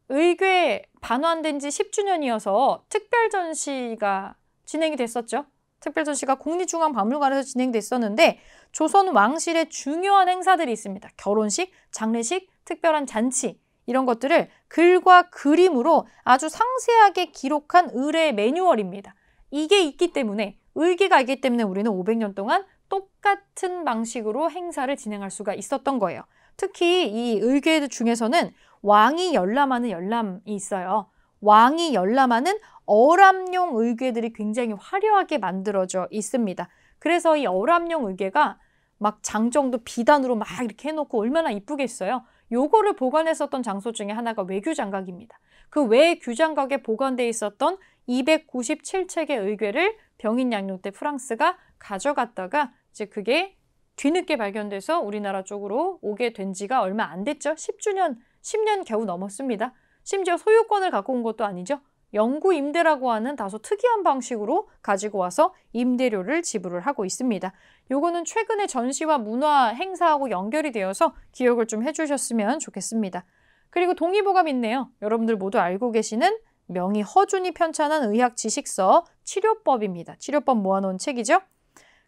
의궤 반환된 지 10주년이어서 특별 전시가 진행이 됐었죠. 특별 전시가 국립중앙박물관에서 진행됐었는데 조선 왕실의 중요한 행사들이 있습니다. 결혼식, 장례식, 특별한 잔치 이런 것들을 글과 그림으로 아주 상세하게 기록한 의뢰 매뉴얼입니다. 이게 있기 때문에 의기가 있기 때문에 우리는 500년 동안 똑같은 방식으로 행사를 진행할 수가 있었던 거예요. 특히 이 의궤 중에서는 왕이 열람하는 열람이 있어요. 왕이 열람하는 어람용 의궤들이 굉장히 화려하게 만들어져 있습니다. 그래서 이 어람용 의궤가 막 장정도 비단으로 막 이렇게 해놓고 얼마나 이쁘겠어요. 요거를 보관했었던 장소 중에 하나가 외규장각입니다. 그 외규장각에 보관돼 있었던 297책의 의궤를 병인 양용 때 프랑스가 가져갔다가 이제 그게 뒤늦게 발견돼서 우리나라 쪽으로 오게 된 지가 얼마 안 됐죠. 10주년, 10년 겨우 넘었습니다. 심지어 소유권을 갖고 온 것도 아니죠. 영구 임대라고 하는 다소 특이한 방식으로 가지고 와서 임대료를 지불을 하고 있습니다. 요거는 최근에 전시와 문화 행사하고 연결이 되어서 기억을 좀 해주셨으면 좋겠습니다. 그리고 동의보감 있네요. 여러분들 모두 알고 계시는 명의 허준이 편찬한 의학 지식서 치료법입니다. 치료법 모아놓은 책이죠.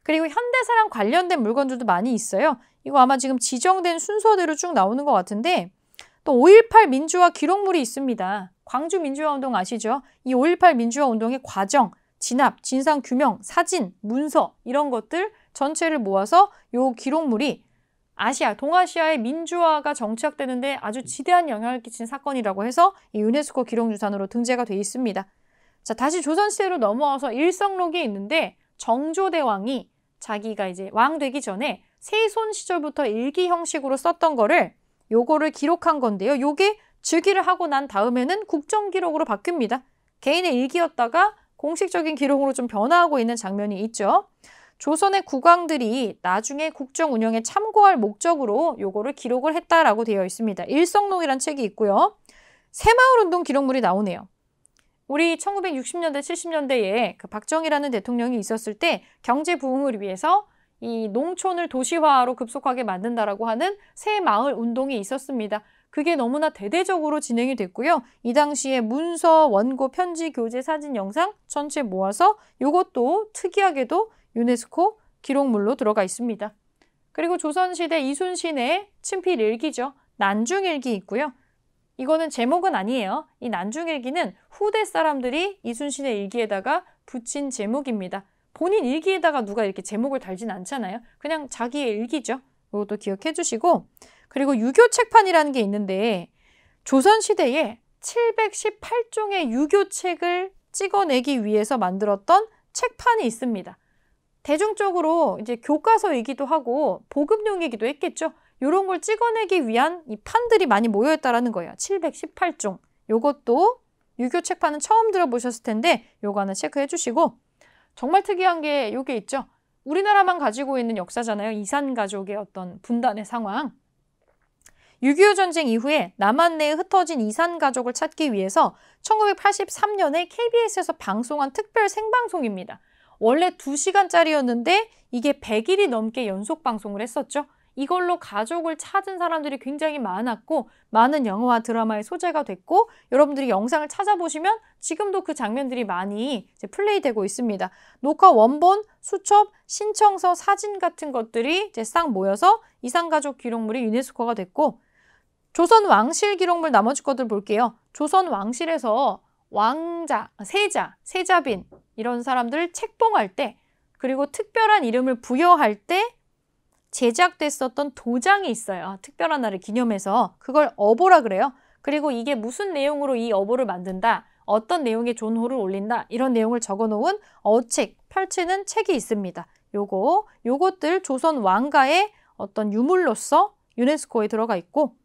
그리고 현대사랑 관련된 물건들도 많이 있어요. 이거 아마 지금 지정된 순서대로 쭉 나오는 것 같은데 또 5.18 민주화 기록물이 있습니다. 광주 민주화 운동 아시죠? 이 5.18 민주화 운동의 과정, 진압, 진상 규명, 사진, 문서 이런 것들 전체를 모아서 요 기록물이 아시아, 동아시아의 민주화가 정착되는데 아주 지대한 영향을 끼친 사건이라고 해서 이 유네스코 기록유산으로 등재가 돼 있습니다. 자, 다시 조선시대로 넘어와서 일성록이 있는데 정조대왕이 자기가 이제 왕 되기 전에 세손 시절부터 일기 형식으로 썼던 거를 요거를 기록한 건데요. 요게 즉위를 하고 난 다음에는 국정기록으로 바뀝니다. 개인의 일기였다가 공식적인 기록으로 좀 변화하고 있는 장면이 있죠. 조선의 국왕들이 나중에 국정 운영에 참고할 목적으로 요거를 기록을 했다라고 되어 있습니다. 일성록이란 책이 있고요. 새마을운동 기록물이 나오네요. 우리 1960년대, 70년대에 그 박정희라는 대통령이 있었을 때 경제 부흥을 위해서 이 농촌을 도시화로 급속하게 만든다라고 하는 새마을 운동이 있었습니다. 그게 너무나 대대적으로 진행이 됐고요. 이 당시에 문서, 원고, 편지, 교재, 사진, 영상 전체 모아서 이것도 특이하게도 유네스코 기록물로 들어가 있습니다. 그리고 조선시대 이순신의 친필일기죠. 난중일기 있고요. 이거는 제목은 아니에요. 이 난중일기는 후대 사람들이 이순신의 일기에다가 붙인 제목입니다. 본인 일기에다가 누가 이렇게 제목을 달진 않잖아요. 그냥 자기의 일기죠. 이것도 기억해 주시고 그리고 유교 책판이라는 게 있는데 조선시대에 718종의 유교 책을 찍어내기 위해서 만들었던 책판이 있습니다. 대중적으로 이제 교과서이기도 하고 보급용이기도 했겠죠. 이런 걸 찍어내기 위한 이 판들이 많이 모여있다라는 거예요. 718종. 이것도 유교 책판은 처음 들어보셨을 텐데 요거 는 체크해 주시고 정말 특이한 게 요게 있죠. 우리나라만 가지고 있는 역사잖아요. 이산 가족의 어떤 분단의 상황. 6.25 전쟁 이후에 남한 내에 흩어진 이산 가족을 찾기 위해서 1983년에 KBS에서 방송한 특별 생방송입니다. 원래 2시간짜리였는데 이게 100일이 넘게 연속 방송을 했었죠. 이걸로 가족을 찾은 사람들이 굉장히 많았고 많은 영화와 드라마의 소재가 됐고 여러분들이 영상을 찾아보시면 지금도 그 장면들이 많이 플레이되고 있습니다. 녹화 원본, 수첩, 신청서, 사진 같은 것들이 이제 싹 모여서 이상가족 기록물이 유네스코가 됐고 조선 왕실 기록물 나머지 것들 볼게요. 조선 왕실에서 왕자, 세자, 세자빈 이런 사람들을 책봉할 때 그리고 특별한 이름을 부여할 때 제작됐었던 도장이 있어요. 아, 특별한 날을 기념해서 그걸 어보라 그래요. 그리고 이게 무슨 내용으로 이 어보를 만든다, 어떤 내용의 존호를 올린다 이런 내용을 적어놓은 어책, 펼치는 책이 있습니다. 요거, 요것들 조선 왕가의 어떤 유물로서 유네스코에 들어가 있고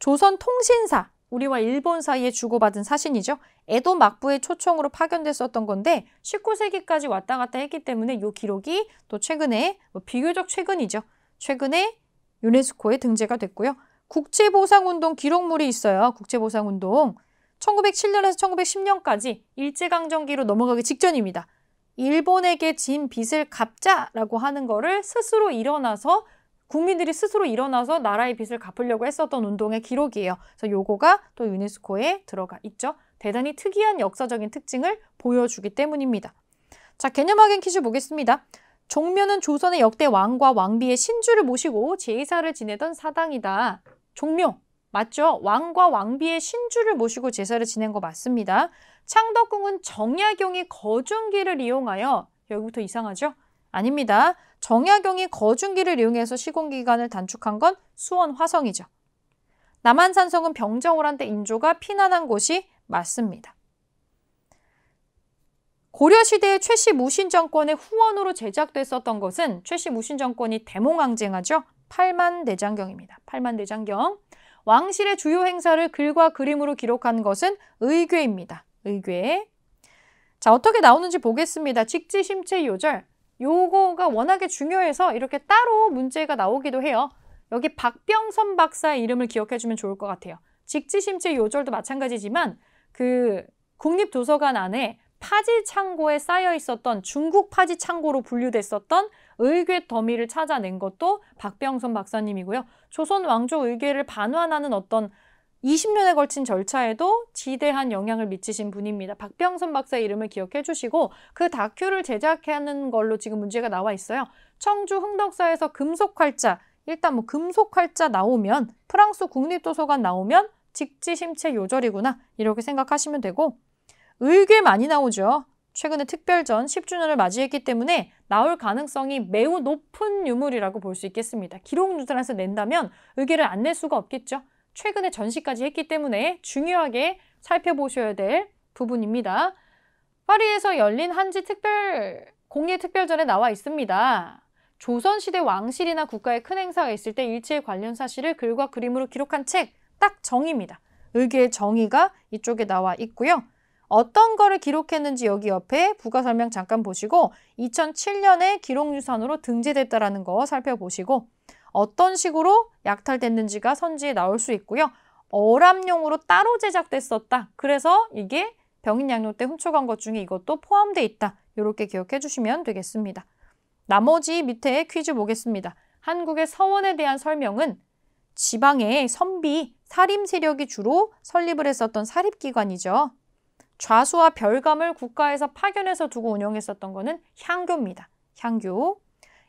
조선 통신사, 우리와 일본 사이에 주고받은 사신이죠. 에도 막부의 초청으로 파견됐었던 건데 19세기까지 왔다 갔다 했기 때문에 이 기록이 또 최근에 뭐 비교적 최근이죠. 최근에 유네스코에 등재가 됐고요. 국제보상운동 기록물이 있어요. 국제보상운동. 1907년에서 1910년까지 일제강점기로 넘어가기 직전입니다. 일본에게 진 빚을 갚자라고 하는 거를 스스로 일어나서 국민들이 스스로 일어나서 나라의 빚을 갚으려고 했었던 운동의 기록이에요. 그래서 요거가 또 유네스코에 들어가 있죠. 대단히 특이한 역사적인 특징을 보여주기 때문입니다. 자, 개념 확인 퀴즈 보겠습니다. 종묘는 조선의 역대 왕과 왕비의 신주를 모시고 제사를 지내던 사당이다. 종묘 맞죠? 왕과 왕비의 신주를 모시고 제사를 지낸 거 맞습니다. 창덕궁은 정약용이 거중기를 이용하여 여기부터 이상하죠? 아닙니다. 정약용이 거중기를 이용해서 시공기간을 단축한 건 수원 화성이죠. 남한산성은 병정호란때 인조가 피난한 곳이 맞습니다. 고려시대의 최씨 무신 정권의 후원으로 제작됐었던 것은 최씨 무신 정권이 대몽왕쟁하죠 팔만대장경입니다. 팔만대장경. 왕실의 주요 행사를 글과 그림으로 기록한 것은 의궤입니다. 의궤. 자, 어떻게 나오는지 보겠습니다. 직지심체 요절. 요거가 워낙에 중요해서 이렇게 따로 문제가 나오기도 해요. 여기 박병선 박사의 이름을 기억해주면 좋을 것 같아요. 직지심체 요절도 마찬가지지만 그 국립도서관 안에 파지 창고에 쌓여 있었던 중국 파지 창고로 분류됐었던 의궤 더미를 찾아낸 것도 박병선 박사님이고요. 조선 왕조 의궤를 반환하는 어떤 20년에 걸친 절차에도 지대한 영향을 미치신 분입니다. 박병선 박사의 이름을 기억해 주시고 그 다큐를 제작하는 걸로 지금 문제가 나와 있어요. 청주 흥덕사에서 금속활자, 일단 뭐 금속활자 나오면 프랑스 국립도서관 나오면 직지심체 요절이구나 이렇게 생각하시면 되고 의궤 많이 나오죠. 최근에 특별전 10주년을 맞이했기 때문에 나올 가능성이 매우 높은 유물이라고 볼 수 있겠습니다. 기록 누설에서 낸다면 의궤를 안 낼 수가 없겠죠. 최근에 전시까지 했기 때문에 중요하게 살펴보셔야 될 부분입니다. 파리에서 열린 한지 특별 공예 특별전에 나와 있습니다. 조선시대 왕실이나 국가의 큰 행사가 있을 때 일체의 관련 사실을 글과 그림으로 기록한 책 딱 정의입니다. 의계의 정의가 이쪽에 나와 있고요. 어떤 거를 기록했는지 여기 옆에 부가 설명 잠깐 보시고 2007년에 기록유산으로 등재됐다라는 거 살펴보시고 어떤 식으로 약탈됐는지가 선지에 나올 수 있고요. 어람용으로 따로 제작됐었다. 그래서 이게 병인양료 때 훔쳐간 것 중에 이것도 포함돼 있다. 이렇게 기억해 주시면 되겠습니다. 나머지 밑에 퀴즈 보겠습니다. 한국의 서원에 대한 설명은 지방의 선비, 사림 세력이 주로 설립을 했었던 사립기관이죠. 좌수와 별감을 국가에서 파견해서 두고 운영했었던 것은 향교입니다. 향교.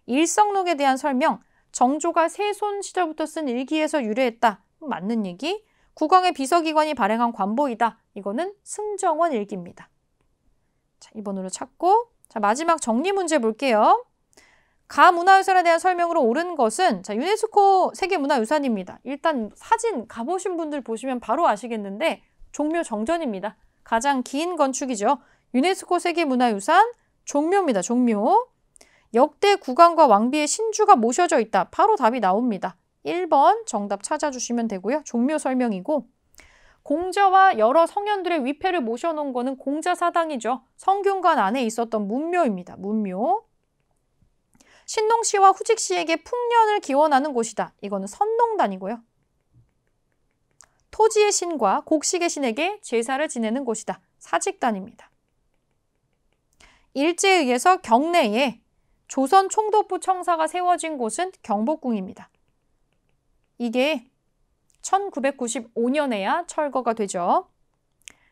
일성록에 대한 설명, 정조가 세손 시절부터 쓴 일기에서 유래했다. 맞는 얘기. 국왕의 비서기관이 발행한 관보이다. 이거는 승정원 일기입니다. 자, 2번으로 찾고 자, 마지막 정리 문제 볼게요. 가 문화유산에 대한 설명으로 옳은 것은 자, 유네스코 세계문화유산입니다. 일단 사진 가보신 분들 보시면 바로 아시겠는데 종묘 정전입니다. 가장 긴 건축이죠. 유네스코 세계문화유산 종묘입니다. 종묘. 역대 국왕과 왕비의 신주가 모셔져 있다. 바로 답이 나옵니다. 1번 정답 찾아주시면 되고요. 종묘 설명이고 공자와 여러 성현들의 위패를 모셔놓은 거는 공자사당이죠. 성균관 안에 있었던 문묘입니다. 문묘. 신농 씨와 후직 씨에게 풍년을 기원하는 곳이다. 이거는 선농단이고요. 토지의 신과 곡식의 신에게 제사를 지내는 곳이다. 사직단입니다. 일제에 의해서 경내에 조선 총독부 청사가 세워진 곳은 경복궁입니다. 이게 1995년에야 철거가 되죠.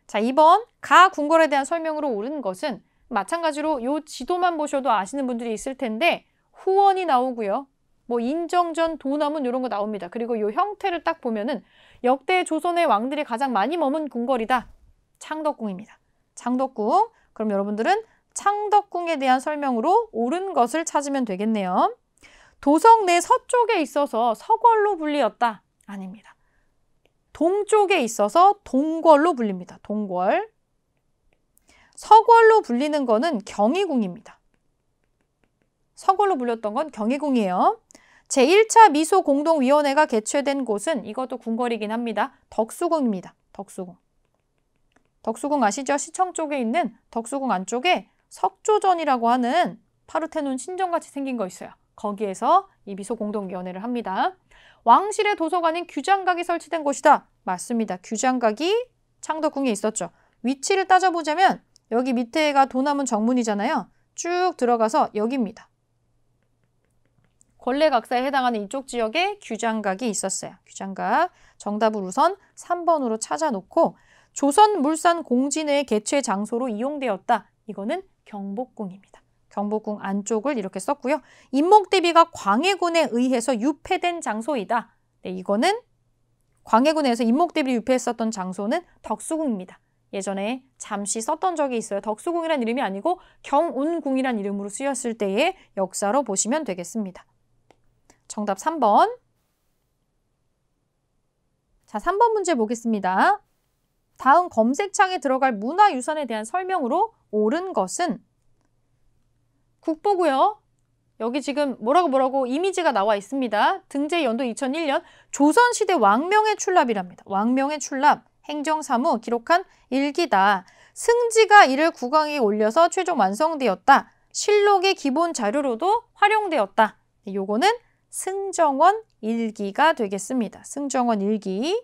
자, 이번 가궁궐에 대한 설명으로 옳은 것은 마찬가지로 요 지도만 보셔도 아시는 분들이 있을 텐데 후원이 나오고요. 뭐 인정전, 도남은 이런 거 나옵니다. 그리고 요 형태를 딱 보면은 역대 조선의 왕들이 가장 많이 머문 궁궐이다. 창덕궁입니다. 창덕궁. 그럼 여러분들은 창덕궁에 대한 설명으로 옳은 것을 찾으면 되겠네요. 도성 내 서쪽에 있어서 서걸로 불리었다. 아닙니다. 동쪽에 있어서 동궐로 불립니다. 동궐. 서궐로 불리는 거는 경희궁입니다. 서궐로 불렸던 건 경희궁이에요. 제1차 미소 공동위원회가 개최된 곳은 이것도 궁궐이긴 합니다. 덕수궁입니다. 덕수궁. 덕수궁 아시죠? 시청 쪽에 있는 덕수궁 안쪽에 석조전이라고 하는 파르테논 신전같이 생긴 거 있어요. 거기에서 이 미소 공동위원회를 합니다. 왕실의 도서관인 규장각이 설치된 곳이다. 맞습니다. 규장각이 창덕궁에 있었죠. 위치를 따져보자면 여기 밑에가 도남은 정문이잖아요. 쭉 들어가서 여기입니다. 권례각사에 해당하는 이쪽 지역에 규장각이 있었어요. 규장각 정답을 우선 3번으로 찾아놓고 조선 물산 공진의 개최 장소로 이용되었다. 이거는 경복궁입니다. 경복궁 안쪽을 이렇게 썼고요. 인목대비가 광해군에 의해서 유폐된 장소이다. 네, 이거는 광해군에서 인목대비를 유폐했었던 장소는 덕수궁입니다. 예전에 잠시 썼던 적이 있어요. 덕수궁이란 이름이 아니고 경운궁이란 이름으로 쓰였을 때의 역사로 보시면 되겠습니다. 정답 3번. 자, 3번 문제 보겠습니다. 다음 검색창에 들어갈 문화유산에 대한 설명으로 옳은 것은 국보고요. 여기 지금 뭐라고 뭐라고 이미지가 나와 있습니다. 등재 연도 2001년 조선시대 왕명의 출납이랍니다. 왕명의 출납 행정사무 기록한 일기다. 승지가 이를 국왕에 올려서 최종 완성되었다. 실록의 기본 자료로도 활용되었다. 네, 요거는 승정원 일기가 되겠습니다. 승정원 일기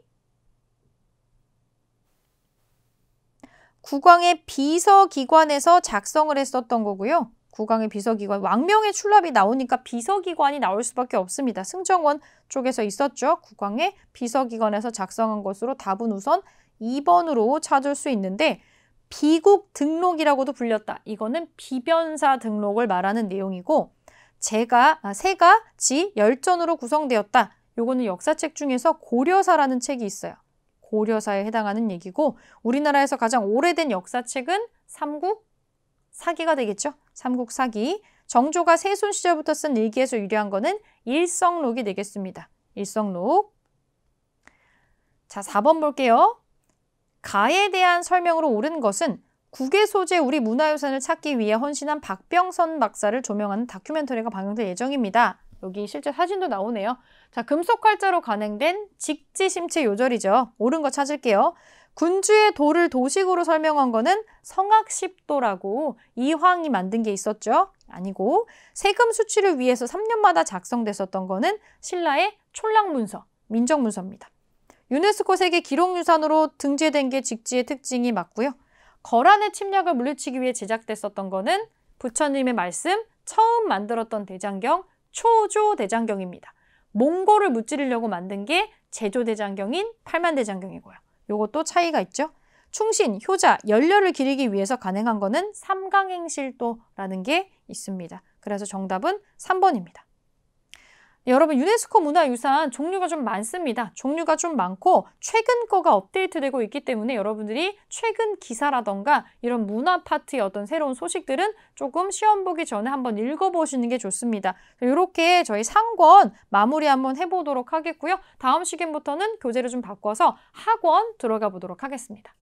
국왕의 비서기관에서 작성을 했었던 거고요. 국왕의 비서기관 왕명의 출납이 나오니까 비서기관이 나올 수밖에 없습니다. 승정원 쪽에서 있었죠. 국왕의 비서기관에서 작성한 것으로 답은 우선 2번으로 찾을 수 있는데 비국 등록이라고도 불렸다. 이거는 비변사 등록을 말하는 내용이고 제가 아, 세가 지 열전으로 구성되었다. 요거는 역사책 중에서 고려사라는 책이 있어요. 고려사에 해당하는 얘기고 우리나라에서 가장 오래된 역사책은 삼국 사기가 되겠죠. 삼국 사기. 정조가 세손 시절부터 쓴 일기에서 유래한 거는 일성록이 되겠습니다. 일성록. 자, 4번 볼게요. 가에 대한 설명으로 옳은 것은 국외 소재 우리 문화유산을 찾기 위해 헌신한 박병선 박사를 조명하는 다큐멘터리가 방영될 예정입니다. 여기 실제 사진도 나오네요. 자, 금속 활자로 간행된 직지심체 요절이죠. 옳은 거 찾을게요. 군주의 도를 도식으로 설명한 거는 성악십도라고 이황이 만든 게 있었죠. 아니고 세금 수치를 위해서 3년마다 작성됐었던 거는 신라의 촐락문서, 민정문서입니다. 유네스코 세계 기록유산으로 등재된 게 직지의 특징이 맞고요. 거란의 침략을 물리치기 위해 제작됐었던 거는 부처님의 말씀 처음 만들었던 대장경 초조 대장경입니다. 몽골을 무찌르려고 만든 게 제조대장경인 팔만대장경이고요. 요것도 차이가 있죠. 충신, 효자, 연료를 기리기 위해서 가능한 거는 삼강행실도라는 게 있습니다. 그래서 정답은 3번입니다. 여러분 유네스코 문화유산 종류가 좀 많습니다. 종류가 좀 많고 최근 거가 업데이트되고 있기 때문에 여러분들이 최근 기사라던가 이런 문화 파트의 어떤 새로운 소식들은 조금 시험 보기 전에 한번 읽어보시는 게 좋습니다. 이렇게 저희 상권 마무리 한번 해보도록 하겠고요. 다음 시간부터는 교재를 좀 바꿔서 학원 들어가 보도록 하겠습니다.